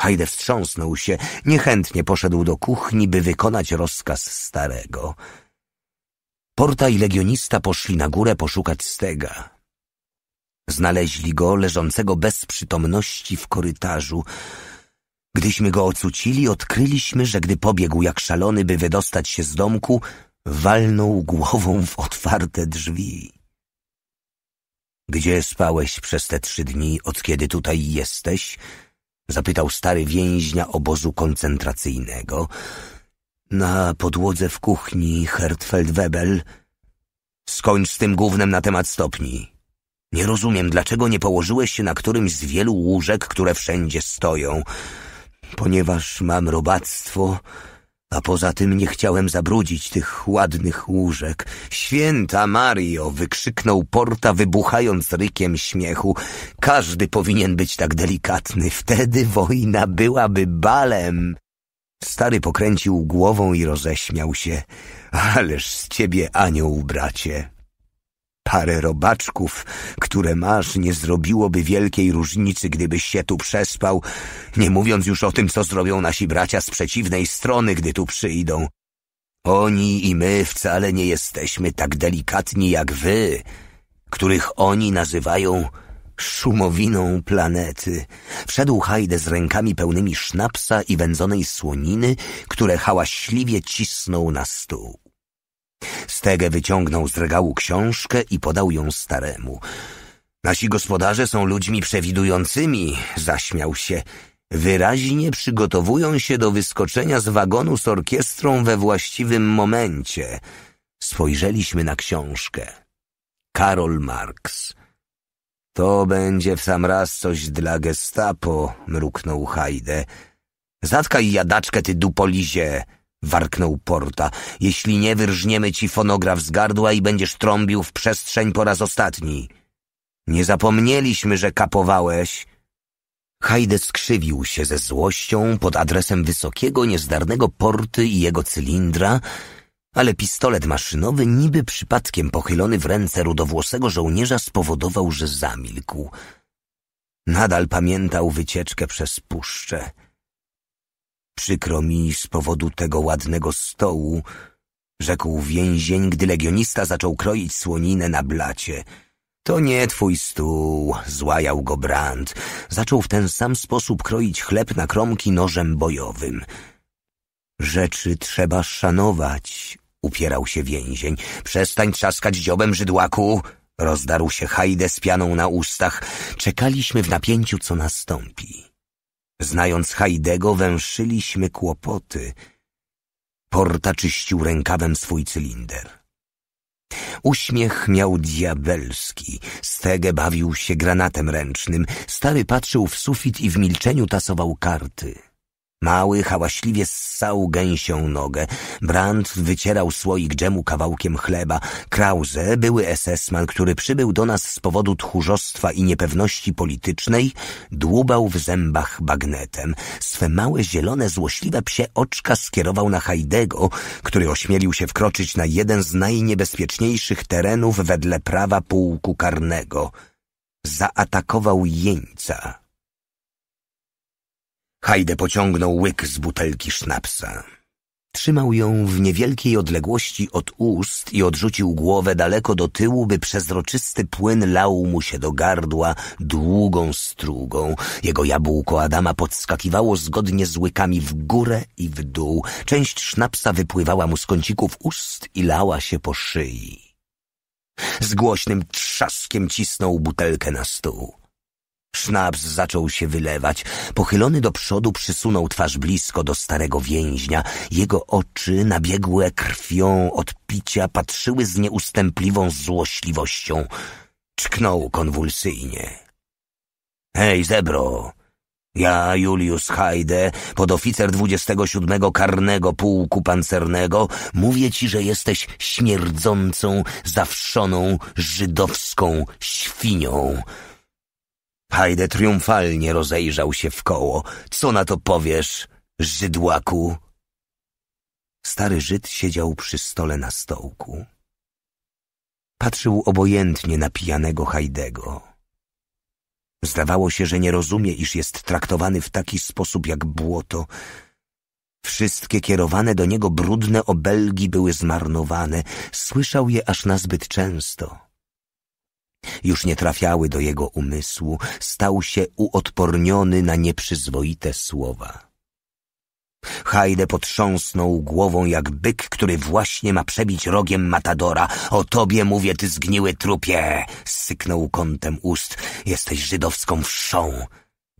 Hajde wstrząsnął się, niechętnie poszedł do kuchni, by wykonać rozkaz starego. Porta i legionista poszli na górę poszukać stega. Znaleźli go leżącego bez przytomności w korytarzu. Gdyśmy go ocucili, odkryliśmy, że gdy pobiegł jak szalony, by wydostać się z domku, walnął głową w otwarte drzwi. Gdzie spałeś przez te trzy dni, od kiedy tutaj jesteś? Zapytał stary więźnia obozu koncentracyjnego. Na podłodze w kuchni Hertfeld Webel. Skończ z tym głównym na temat stopni. Nie rozumiem, dlaczego nie położyłeś się na którymś z wielu łóżek, które wszędzie stoją. Ponieważ mam robactwo, a poza tym nie chciałem zabrudzić tych ładnych łóżek. Święta Mario! wykrzyknął Porta, wybuchając rykiem śmiechu. Każdy powinien być tak delikatny. Wtedy wojna byłaby balem. Stary pokręcił głową i roześmiał się. Ależ z ciebie anioł, bracie. Parę robaczków, które masz, nie zrobiłoby wielkiej różnicy, gdybyś się tu przespał, nie mówiąc już o tym, co zrobią nasi bracia z przeciwnej strony, gdy tu przyjdą. Oni i my wcale nie jesteśmy tak delikatni jak wy, których oni nazywają szumowiną planety. Wszedł Hajde z rękami pełnymi sznapsa i wędzonej słoniny, które hałaśliwie cisnął na stół. Stege wyciągnął z regału książkę i podał ją staremu. Nasi gospodarze są ludźmi przewidującymi, zaśmiał się. Wyraźnie przygotowują się do wyskoczenia z wagonu z orkiestrą we właściwym momencie. Spojrzeliśmy na książkę. Karol Marks. To będzie w sam raz coś dla gestapo, mruknął Hajde. Zatkaj jadaczkę, ty dupolizie, warknął Porta. Jeśli nie, wyrżniemy ci fonograf z gardła i będziesz trąbił w przestrzeń po raz ostatni. Nie zapomnieliśmy, że kapowałeś. Hajde skrzywił się ze złością pod adresem wysokiego, niezdarnego Porty i jego cylindra, ale pistolet maszynowy, niby przypadkiem pochylony w ręce rudowłosego żołnierza, spowodował, że zamilkł. Nadal pamiętał wycieczkę przez puszczę. Przykro mi z powodu tego ładnego stołu, rzekł więzień, gdy legionista zaczął kroić słoninę na blacie. To nie twój stół, złajał go Brand. Zaczął w ten sam sposób kroić chleb na kromki nożem bojowym. Rzeczy trzeba szanować, Upierał się więzień. Przestań trzaskać dziobem, Żydłaku! Rozdarł się hajdę z pianą na ustach. Czekaliśmy w napięciu, co nastąpi. Znając Hajdego, węszyliśmy kłopoty. Porta czyścił rękawem swój cylinder. Uśmiech miał diabelski. Stege bawił się granatem ręcznym. Stary patrzył w sufit i w milczeniu tasował karty. Mały hałaśliwie ssał gęsią nogę. Brandt wycierał słoik dżemu kawałkiem chleba. Krause, były esesman, który przybył do nas z powodu tchórzostwa i niepewności politycznej, dłubał w zębach bagnetem. Swe małe, zielone, złośliwe psie oczka skierował na Hajdego, który ośmielił się wkroczyć na jeden z najniebezpieczniejszych terenów wedle prawa pułku karnego. Zaatakował jeńca. Hajde pociągnął łyk z butelki sznapsa. Trzymał ją w niewielkiej odległości od ust i odrzucił głowę daleko do tyłu, by przezroczysty płyn lał mu się do gardła długą strugą. Jego jabłko Adama podskakiwało zgodnie z łykami w górę i w dół. Część sznapsa wypływała mu z kącików ust i lała się po szyi. Z głośnym trzaskiem cisnął butelkę na stół. Sznaps zaczął się wylewać. Pochylony do przodu przysunął twarz blisko do starego więźnia. Jego oczy, nabiegłe krwią od picia, patrzyły z nieustępliwą złośliwością. Czknął konwulsyjnie. Hej, zebro! Ja, Julius Hajde, podoficer 27 Karnego Pułku Pancernego, mówię ci, że jesteś śmierdzącą, zawszoną, żydowską świnią. Hajde triumfalnie rozejrzał się wkoło. Co na to powiesz, Żydłaku? Stary Żyd siedział przy stole na stołku. Patrzył obojętnie na pijanego Hajdego. Zdawało się, że nie rozumie, iż jest traktowany w taki sposób jak błoto. Wszystkie kierowane do niego brudne obelgi były zmarnowane. Słyszał je aż nazbyt często już nie trafiały do jego umysłu, stał się uodporniony na nieprzyzwoite słowa. Hajde potrząsnął głową jak byk, który właśnie ma przebić rogiem matadora. O tobie mówię, ty zgniły trupie! Syknął kątem ust. Jesteś żydowską wszą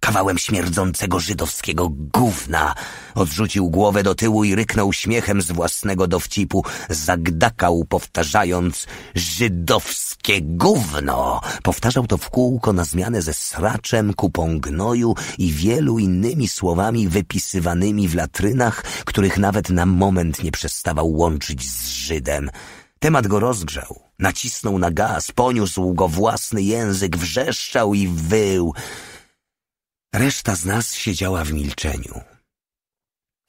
kawałem śmierdzącego żydowskiego gówna. Odrzucił głowę do tyłu i ryknął śmiechem z własnego dowcipu. Zagdakał, powtarzając żydowskie gówno. Powtarzał to w kółko na zmianę ze sraczem, kupą gnoju i wielu innymi słowami wypisywanymi w latrynach, których nawet na moment nie przestawał łączyć z Żydem. Temat go rozgrzał, nacisnął na gaz, poniósł go własny język, wrzeszczał i wył. Reszta z nas siedziała w milczeniu.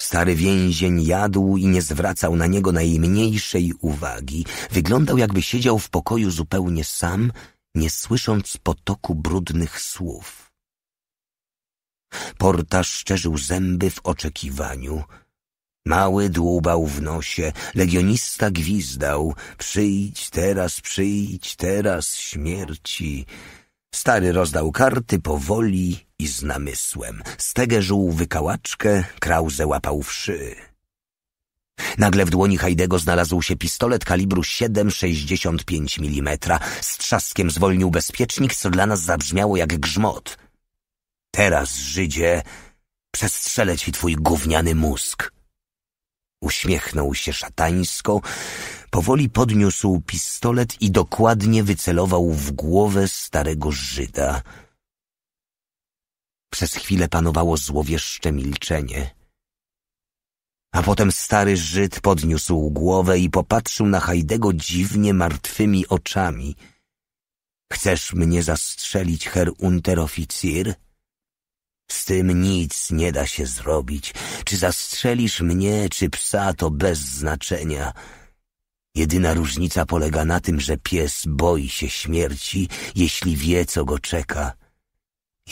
Stary więzień jadł i nie zwracał na niego najmniejszej uwagi. Wyglądał, jakby siedział w pokoju zupełnie sam, nie słysząc potoku brudnych słów. Porta szczerzył zęby w oczekiwaniu. Mały dłubał w nosie, legionista gwizdał. Przyjdź teraz, przyjdź teraz, śmierci. Stary rozdał karty powoli i z namysłem. Stegę żuł wykałaczkę, krauzę łapał wszy. Nagle w dłoni Hajdego znalazł się pistolet kalibru 7,65 mm. Z trzaskiem zwolnił bezpiecznik, co dla nas zabrzmiało jak grzmot. Teraz, Żydzie, przestrzelę ci twój gówniany mózg. Uśmiechnął się szatańsko, powoli podniósł pistolet i dokładnie wycelował w głowę starego Żyda – przez chwilę panowało złowieszcze milczenie. A potem stary Żyd podniósł głowę i popatrzył na Hajdego dziwnie martwymi oczami. Chcesz mnie zastrzelić, Herr Unteroffizier? Z tym nic nie da się zrobić. Czy zastrzelisz mnie, czy psa, to bez znaczenia. Jedyna różnica polega na tym, że pies boi się śmierci, jeśli wie, co go czeka.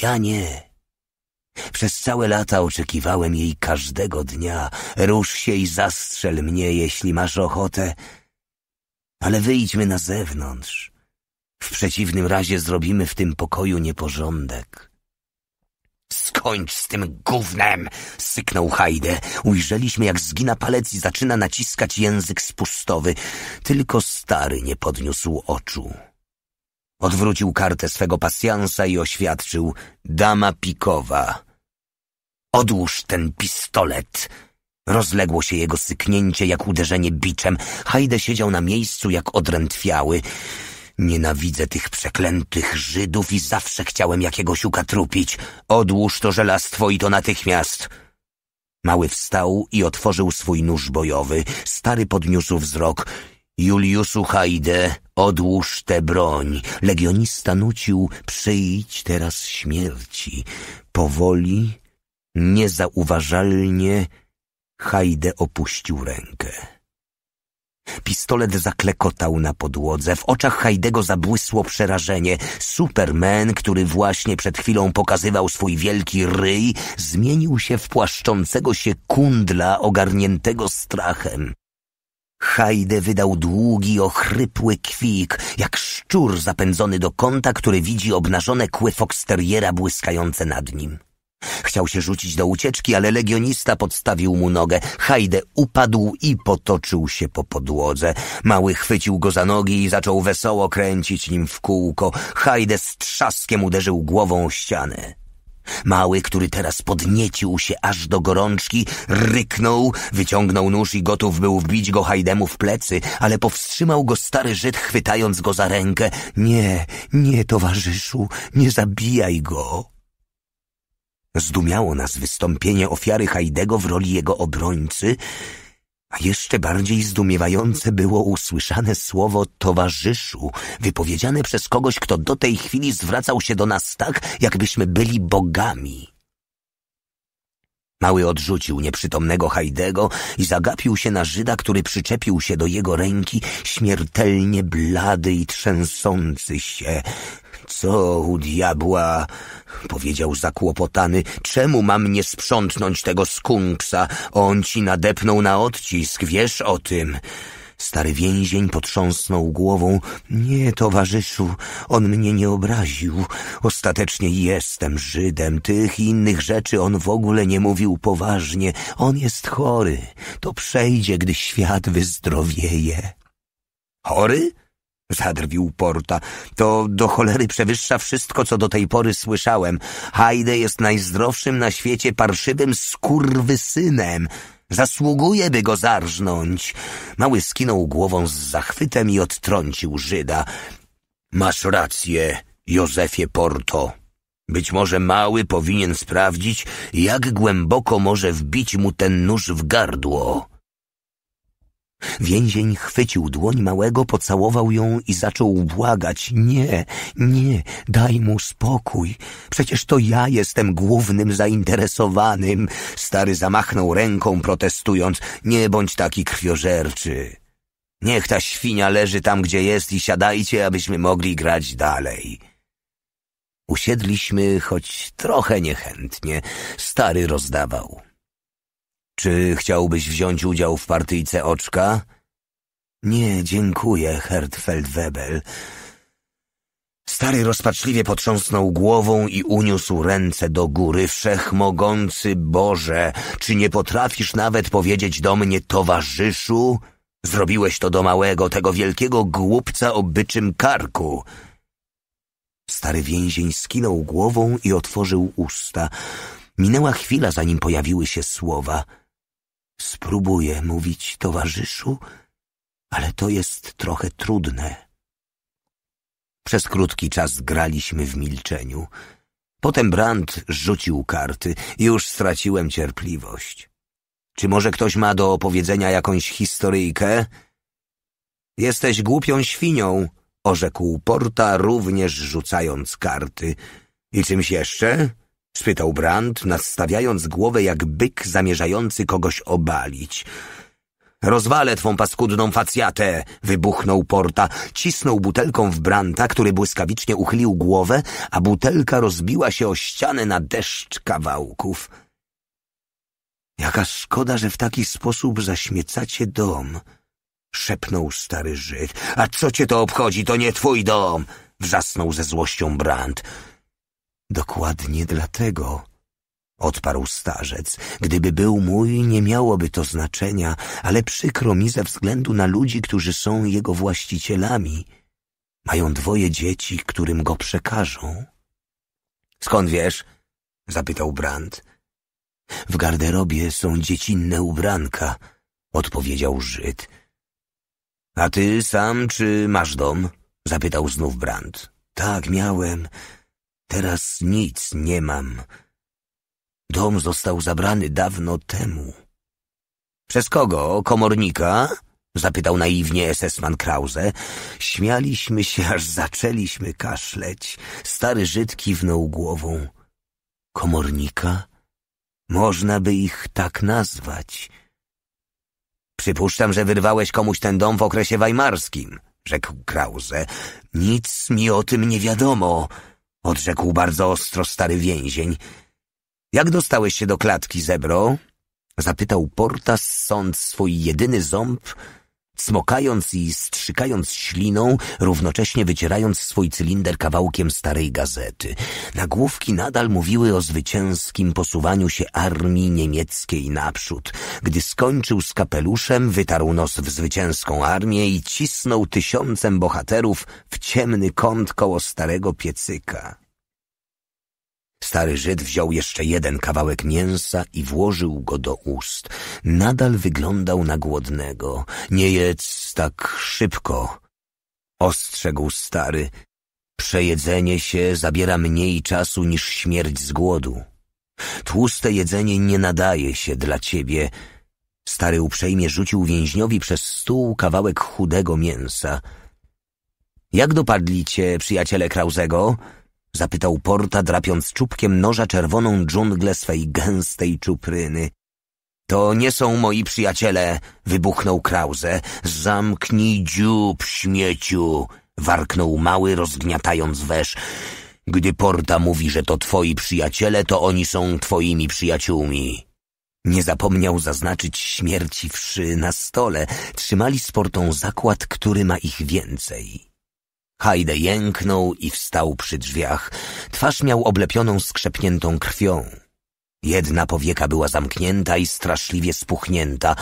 Ja nie. Przez całe lata oczekiwałem jej każdego dnia. Rusz się i zastrzel mnie, jeśli masz ochotę. Ale wyjdźmy na zewnątrz. W przeciwnym razie zrobimy w tym pokoju nieporządek. Skończ z tym gównem! syknął Hajde. Ujrzeliśmy, jak zgina palec i zaczyna naciskać język spustowy. Tylko stary nie podniósł oczu. Odwrócił kartę swego pasjansa i oświadczył. Dama pikowa. Odłóż ten pistolet! Rozległo się jego syknięcie jak uderzenie biczem. Hajde siedział na miejscu jak odrętwiały. Nienawidzę tych przeklętych Żydów i zawsze chciałem jakiegoś ukatrupić. Odłóż to żelastwo i to natychmiast. Mały wstał i otworzył swój nóż bojowy. Stary podniósł wzrok. Juliusu Hajde, odłóż tę broń. Legionista nucił, przyjdź teraz śmierci. Powoli Niezauważalnie Hajde opuścił rękę. Pistolet zaklekotał na podłodze. W oczach Hajdego zabłysło przerażenie. Superman, który właśnie przed chwilą pokazywał swój wielki ryj, zmienił się w płaszczącego się kundla ogarniętego strachem. Hajde wydał długi, ochrypły kwik, jak szczur zapędzony do kąta, który widzi obnażone kły foksteriera błyskające nad nim. Chciał się rzucić do ucieczki, ale legionista podstawił mu nogę. Hajde upadł i potoczył się po podłodze. Mały chwycił go za nogi i zaczął wesoło kręcić nim w kółko. Hajde z trzaskiem uderzył głową o ścianę. Mały, który teraz podniecił się aż do gorączki, ryknął, wyciągnął nóż i gotów był wbić go Hajdemu w plecy, ale powstrzymał go stary Żyd, chwytając go za rękę. Nie, nie, towarzyszu, nie zabijaj go. Zdumiało nas wystąpienie ofiary Hajdego w roli jego obrońcy, a jeszcze bardziej zdumiewające było usłyszane słowo towarzyszu, wypowiedziane przez kogoś, kto do tej chwili zwracał się do nas tak, jakbyśmy byli bogami. Mały odrzucił nieprzytomnego Hajdego i zagapił się na Żyda, który przyczepił się do jego ręki, śmiertelnie blady i trzęsący się – co u diabła? powiedział zakłopotany. Czemu mam nie sprzątnąć tego skunksa? On ci nadepnął na odcisk, wiesz o tym. Stary więzień potrząsnął głową. Nie, towarzyszu, on mnie nie obraził. Ostatecznie jestem Żydem. Tych i innych rzeczy on w ogóle nie mówił poważnie. On jest chory. To przejdzie, gdy świat wyzdrowieje. Chory? Zadrwił Porta. To do cholery przewyższa wszystko, co do tej pory słyszałem. Hajde jest najzdrowszym na świecie parszywym skurwysynem. Zasługuje, by go zarżnąć. Mały skinął głową z zachwytem i odtrącił Żyda. Masz rację, Józefie Porto. Być może mały powinien sprawdzić, jak głęboko może wbić mu ten nóż w gardło. Więzień chwycił dłoń małego, pocałował ją i zaczął błagać. Nie, nie, daj mu spokój. Przecież to ja jestem głównym zainteresowanym. Stary zamachnął ręką, protestując. Nie bądź taki krwiożerczy. Niech ta świnia leży tam, gdzie jest i siadajcie, abyśmy mogli grać dalej. Usiedliśmy, choć trochę niechętnie. Stary rozdawał. Czy chciałbyś wziąć udział w partyjce oczka? Nie, dziękuję, Hertfeld Webel. Stary rozpaczliwie potrząsnął głową i uniósł ręce do góry. Wszechmogący Boże, czy nie potrafisz nawet powiedzieć do mnie towarzyszu? Zrobiłeś to do małego, tego wielkiego głupca o byczym karku. Stary więzień skinął głową i otworzył usta. Minęła chwila, zanim pojawiły się słowa – Spróbuję mówić towarzyszu, ale to jest trochę trudne. Przez krótki czas graliśmy w milczeniu. Potem Brand rzucił karty. Już straciłem cierpliwość. Czy może ktoś ma do opowiedzenia jakąś historyjkę? Jesteś głupią świnią, orzekł Porta, również rzucając karty. I czymś jeszcze? spytał Brand, nastawiając głowę jak byk zamierzający kogoś obalić. Rozwalę twą paskudną facjatę! wybuchnął Porta. Cisnął butelką w Branta, który błyskawicznie uchylił głowę, a butelka rozbiła się o ścianę na deszcz kawałków. Jaka szkoda, że w taki sposób zaśmiecacie dom! szepnął stary Żyd. A co cię to obchodzi? To nie twój dom! wrzasnął ze złością Brant. Dokładnie dlatego, odparł starzec, gdyby był mój, nie miałoby to znaczenia, ale przykro mi ze względu na ludzi, którzy są jego właścicielami. Mają dwoje dzieci, którym go przekażą. Skąd wiesz? zapytał Brand. W garderobie są dziecinne ubranka, odpowiedział Żyd. A ty sam czy masz dom? zapytał znów Brand. Tak, miałem. Teraz nic nie mam. Dom został zabrany dawno temu. Przez kogo? Komornika? Zapytał naiwnie SS-man Krause. Śmialiśmy się, aż zaczęliśmy kaszleć. Stary Żyd kiwnął głową. Komornika? Można by ich tak nazwać. Przypuszczam, że wyrwałeś komuś ten dom w okresie weimarskim, rzekł Krause. Nic mi o tym nie wiadomo odrzekł bardzo ostro stary więzień. Jak dostałeś się do klatki, zebro? Zapytał Portas, sąd swój jedyny ząb smokając i strzykając śliną, równocześnie wycierając swój cylinder kawałkiem starej gazety. Nagłówki nadal mówiły o zwycięskim posuwaniu się armii niemieckiej naprzód. Gdy skończył z kapeluszem, wytarł nos w zwycięską armię i cisnął tysiącem bohaterów w ciemny kąt koło starego piecyka. Stary Żyd wziął jeszcze jeden kawałek mięsa i włożył go do ust. Nadal wyglądał na głodnego. Nie jedz tak szybko. Ostrzegł stary. Przejedzenie się zabiera mniej czasu niż śmierć z głodu. Tłuste jedzenie nie nadaje się dla ciebie. Stary uprzejmie rzucił więźniowi przez stół kawałek chudego mięsa. Jak dopadli cię, przyjaciele Krauzego? Zapytał Porta, drapiąc czubkiem noża czerwoną dżunglę swej gęstej czupryny. To nie są moi przyjaciele, wybuchnął Krause. Zamknij dziób, śmieciu, warknął mały, rozgniatając wesz. Gdy Porta mówi, że to twoi przyjaciele, to oni są twoimi przyjaciółmi. Nie zapomniał zaznaczyć śmierci wszy na stole. Trzymali z Portą zakład, który ma ich więcej. Hajde jęknął i wstał przy drzwiach. Twarz miał oblepioną skrzepniętą krwią. Jedna powieka była zamknięta i straszliwie spuchnięta.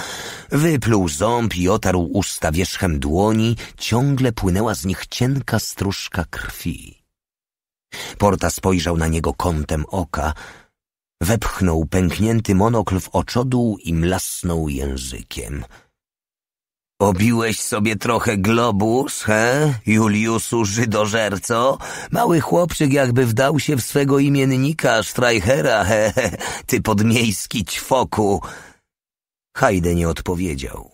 Wypluł ząb i otarł usta wierzchem dłoni. Ciągle płynęła z nich cienka stróżka krwi. Porta spojrzał na niego kątem oka. Wepchnął pęknięty monokl w oczodół i mlasnął językiem. Obiłeś sobie trochę globus, he, Juliusu Żydożerco? Mały chłopczyk jakby wdał się w swego imiennika, Streichera, he, he, ty podmiejski ćwoku. Hajde nie odpowiedział.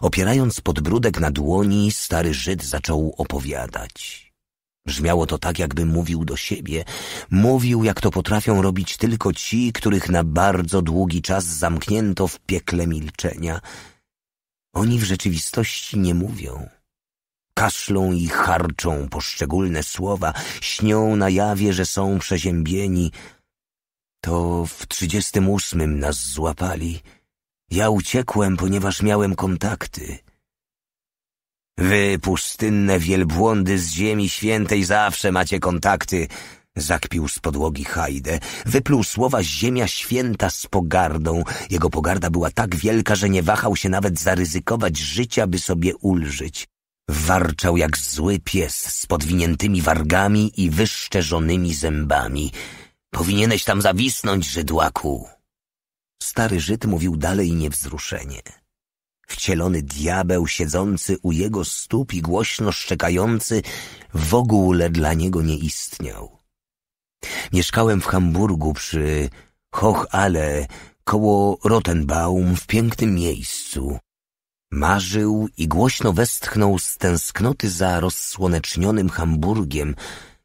Opierając podbródek na dłoni, stary Żyd zaczął opowiadać. Brzmiało to tak, jakby mówił do siebie. Mówił, jak to potrafią robić tylko ci, których na bardzo długi czas zamknięto w piekle milczenia – oni w rzeczywistości nie mówią. Kaszlą i harczą poszczególne słowa, śnią na jawie, że są przeziębieni. To w trzydziestym ósmym nas złapali. Ja uciekłem, ponieważ miałem kontakty. Wy, pustynne wielbłądy z ziemi świętej, zawsze macie kontakty, Zakpił z podłogi hajdę, wypluł słowa ziemia święta z pogardą. Jego pogarda była tak wielka, że nie wahał się nawet zaryzykować życia, by sobie ulżyć. Warczał jak zły pies z podwiniętymi wargami i wyszczerzonymi zębami. Powinieneś tam zawisnąć, Żydłaku! Stary Żyd mówił dalej niewzruszenie. Wcielony diabeł siedzący u jego stóp i głośno szczekający w ogóle dla niego nie istniał. Mieszkałem w Hamburgu przy Ale koło Rottenbaum w pięknym miejscu. Marzył i głośno westchnął z tęsknoty za rozsłonecznionym Hamburgiem,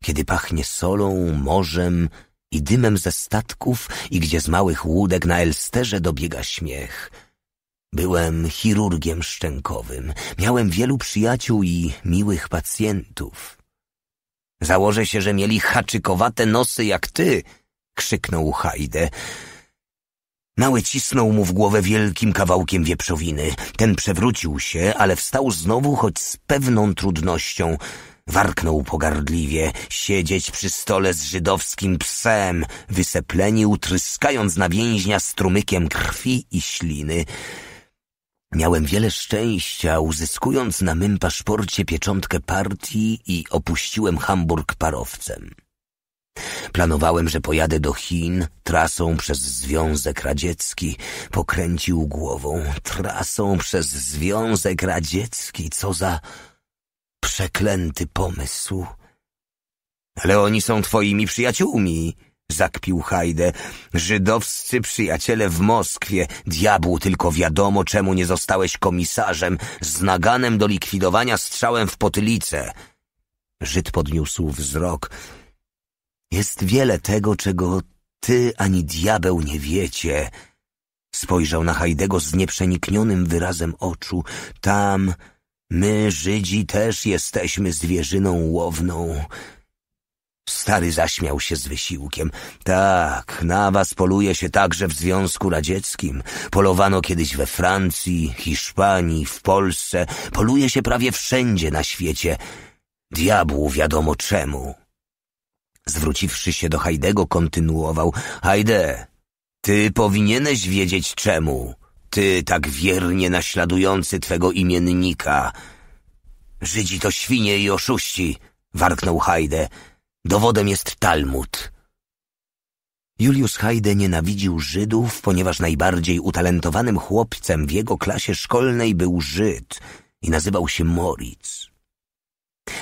kiedy pachnie solą, morzem i dymem ze statków i gdzie z małych łódek na Elsterze dobiega śmiech. Byłem chirurgiem szczękowym, miałem wielu przyjaciół i miłych pacjentów. Założę się, że mieli haczykowate nosy jak ty, krzyknął Hajde. Mały cisnął mu w głowę wielkim kawałkiem wieprzowiny. Ten przewrócił się, ale wstał znowu, choć z pewną trudnością. Warknął pogardliwie, siedzieć przy stole z żydowskim psem, wysepleni, utryskając na więźnia strumykiem krwi i śliny. Miałem wiele szczęścia, uzyskując na mym paszporcie pieczątkę partii i opuściłem Hamburg parowcem. Planowałem, że pojadę do Chin trasą przez Związek Radziecki. Pokręcił głową. Trasą przez Związek Radziecki. Co za przeklęty pomysł. Ale oni są twoimi przyjaciółmi, zakpił Hajde. Żydowscy przyjaciele w Moskwie. Diabłu tylko wiadomo, czemu nie zostałeś komisarzem z naganem do likwidowania strzałem w potylicę. Żyd podniósł wzrok. Jest wiele tego, czego ty ani diabeł nie wiecie. Spojrzał na Hajdego z nieprzeniknionym wyrazem oczu. Tam my, Żydzi, też jesteśmy zwierzyną łowną. Stary zaśmiał się z wysiłkiem. Tak, na was poluje się także w Związku Radzieckim. Polowano kiedyś we Francji, Hiszpanii, w Polsce. Poluje się prawie wszędzie na świecie. Diabłu wiadomo czemu. Zwróciwszy się do Hajdego, kontynuował. Hajde, ty powinieneś wiedzieć czemu. Ty tak wiernie naśladujący twego imiennika. Żydzi to świnie i oszuści, warknął Hajde. Dowodem jest Talmud. Julius Hajde nienawidził Żydów, ponieważ najbardziej utalentowanym chłopcem w jego klasie szkolnej był Żyd i nazywał się Moritz.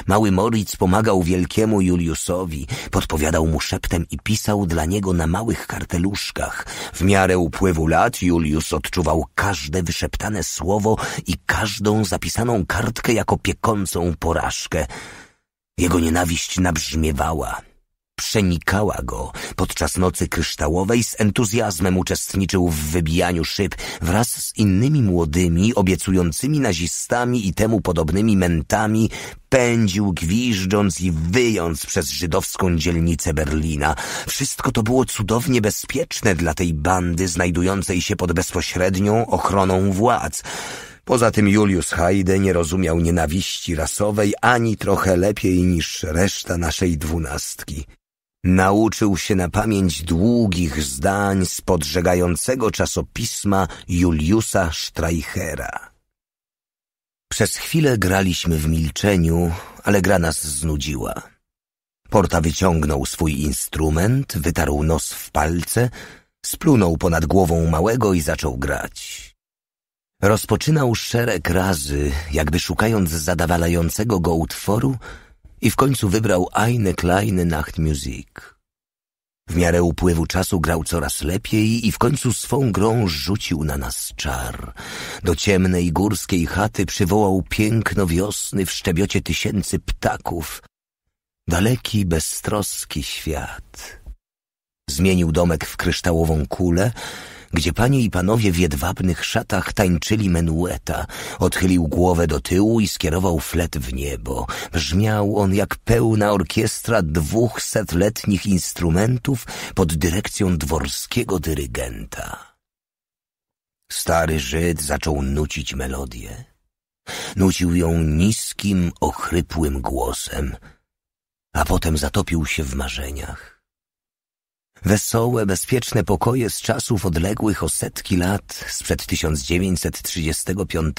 Mały Moritz pomagał wielkiemu Juliusowi, podpowiadał mu szeptem i pisał dla niego na małych karteluszkach. W miarę upływu lat Julius odczuwał każde wyszeptane słowo i każdą zapisaną kartkę jako piekącą porażkę – jego nienawiść nabrzmiewała, przenikała go. Podczas nocy kryształowej z entuzjazmem uczestniczył w wybijaniu szyb wraz z innymi młodymi, obiecującymi nazistami i temu podobnymi mentami. Pędził, gwiżdżąc i wyjąc przez żydowską dzielnicę Berlina. Wszystko to było cudownie bezpieczne dla tej bandy znajdującej się pod bezpośrednią ochroną władz. Poza tym Julius Heide nie rozumiał nienawiści rasowej ani trochę lepiej niż reszta naszej dwunastki. Nauczył się na pamięć długich zdań z podżegającego czasopisma Juliusa Streichera. Przez chwilę graliśmy w milczeniu, ale gra nas znudziła. Porta wyciągnął swój instrument, wytarł nos w palce, splunął ponad głową małego i zaczął grać. Rozpoczynał szereg razy, jakby szukając zadawalającego go utworu i w końcu wybrał Eine kleine Nachtmusik. W miarę upływu czasu grał coraz lepiej i w końcu swą grą rzucił na nas czar. Do ciemnej górskiej chaty przywołał piękno wiosny w szczebiocie tysięcy ptaków. Daleki, beztroski świat. Zmienił domek w kryształową kulę, gdzie panie i panowie w jedwabnych szatach tańczyli menueta. Odchylił głowę do tyłu i skierował flet w niebo. Brzmiał on jak pełna orkiestra dwóchsetletnich instrumentów pod dyrekcją dworskiego dyrygenta. Stary Żyd zaczął nucić melodię. Nucił ją niskim, ochrypłym głosem, a potem zatopił się w marzeniach. Wesołe, bezpieczne pokoje z czasów odległych o setki lat, sprzed 1935,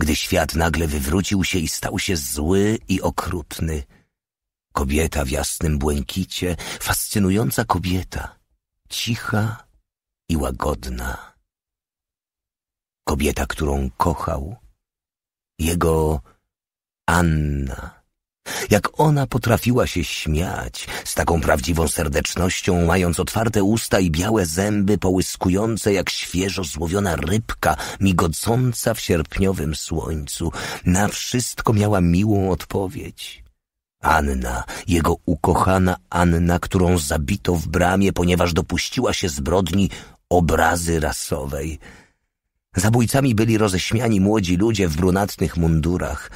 gdy świat nagle wywrócił się i stał się zły i okrutny. Kobieta w jasnym błękicie, fascynująca kobieta, cicha i łagodna. Kobieta, którą kochał, jego Anna. Jak ona potrafiła się śmiać z taką prawdziwą serdecznością, mając otwarte usta i białe zęby połyskujące jak świeżo złowiona rybka, migocąca w sierpniowym słońcu. Na wszystko miała miłą odpowiedź. Anna, jego ukochana Anna, którą zabito w bramie, ponieważ dopuściła się zbrodni obrazy rasowej. Zabójcami byli roześmiani młodzi ludzie w brunatnych mundurach –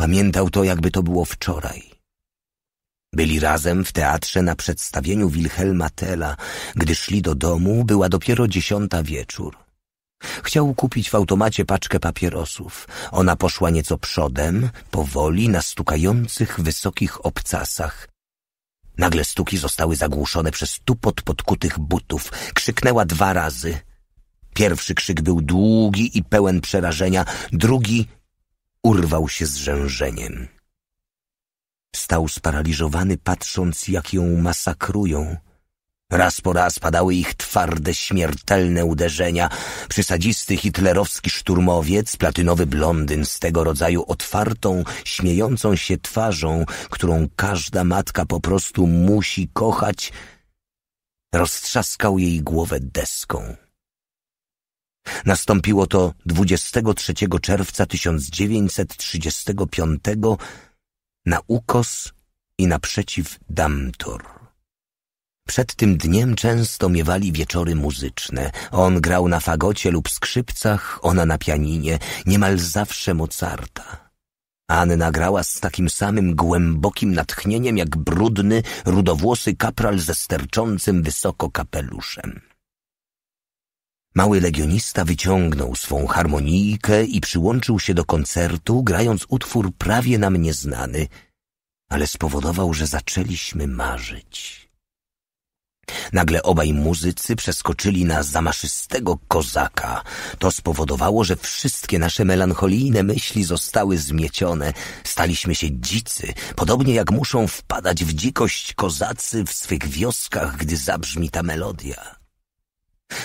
Pamiętał to, jakby to było wczoraj. Byli razem w teatrze na przedstawieniu Wilhelma Tela. Gdy szli do domu, była dopiero dziesiąta wieczór. Chciał kupić w automacie paczkę papierosów. Ona poszła nieco przodem, powoli, na stukających wysokich obcasach. Nagle stuki zostały zagłuszone przez tupot podkutych butów. Krzyknęła dwa razy. Pierwszy krzyk był długi i pełen przerażenia, drugi urwał się z rzężeniem. Stał sparaliżowany, patrząc, jak ją masakrują. Raz po raz padały ich twarde, śmiertelne uderzenia. Przysadzisty hitlerowski szturmowiec, platynowy blondyn z tego rodzaju otwartą, śmiejącą się twarzą, którą każda matka po prostu musi kochać, roztrzaskał jej głowę deską. Nastąpiło to 23 czerwca 1935 na Ukos i naprzeciw Damtor. Przed tym dniem często miewali wieczory muzyczne. On grał na fagocie lub skrzypcach, ona na pianinie, niemal zawsze Mozarta. Anna grała z takim samym głębokim natchnieniem jak brudny, rudowłosy kapral ze sterczącym wysoko kapeluszem. Mały legionista wyciągnął swą harmonijkę i przyłączył się do koncertu, grając utwór prawie nam nieznany, ale spowodował, że zaczęliśmy marzyć. Nagle obaj muzycy przeskoczyli na zamaszystego kozaka. To spowodowało, że wszystkie nasze melancholijne myśli zostały zmiecione. Staliśmy się dzicy, podobnie jak muszą wpadać w dzikość kozacy w swych wioskach, gdy zabrzmi ta melodia.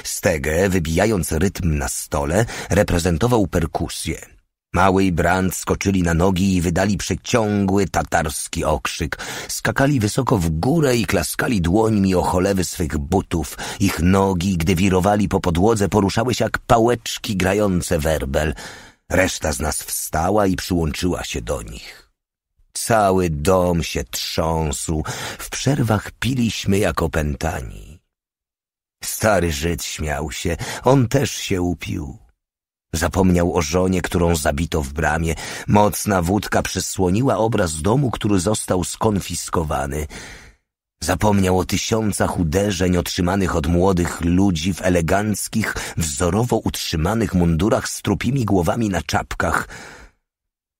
Stege, wybijając rytm na stole, reprezentował perkusję. Mały i Brand skoczyli na nogi i wydali przeciągły tatarski okrzyk. Skakali wysoko w górę i klaskali dłońmi o cholewy swych butów. Ich nogi, gdy wirowali po podłodze, poruszały się jak pałeczki grające werbel. Reszta z nas wstała i przyłączyła się do nich. Cały dom się trząsł. W przerwach piliśmy jak opętani. Stary Żyd śmiał się, on też się upił. Zapomniał o żonie, którą zabito w bramie. Mocna wódka przysłoniła obraz domu, który został skonfiskowany. Zapomniał o tysiącach uderzeń otrzymanych od młodych ludzi w eleganckich, wzorowo utrzymanych mundurach z trupimi głowami na czapkach –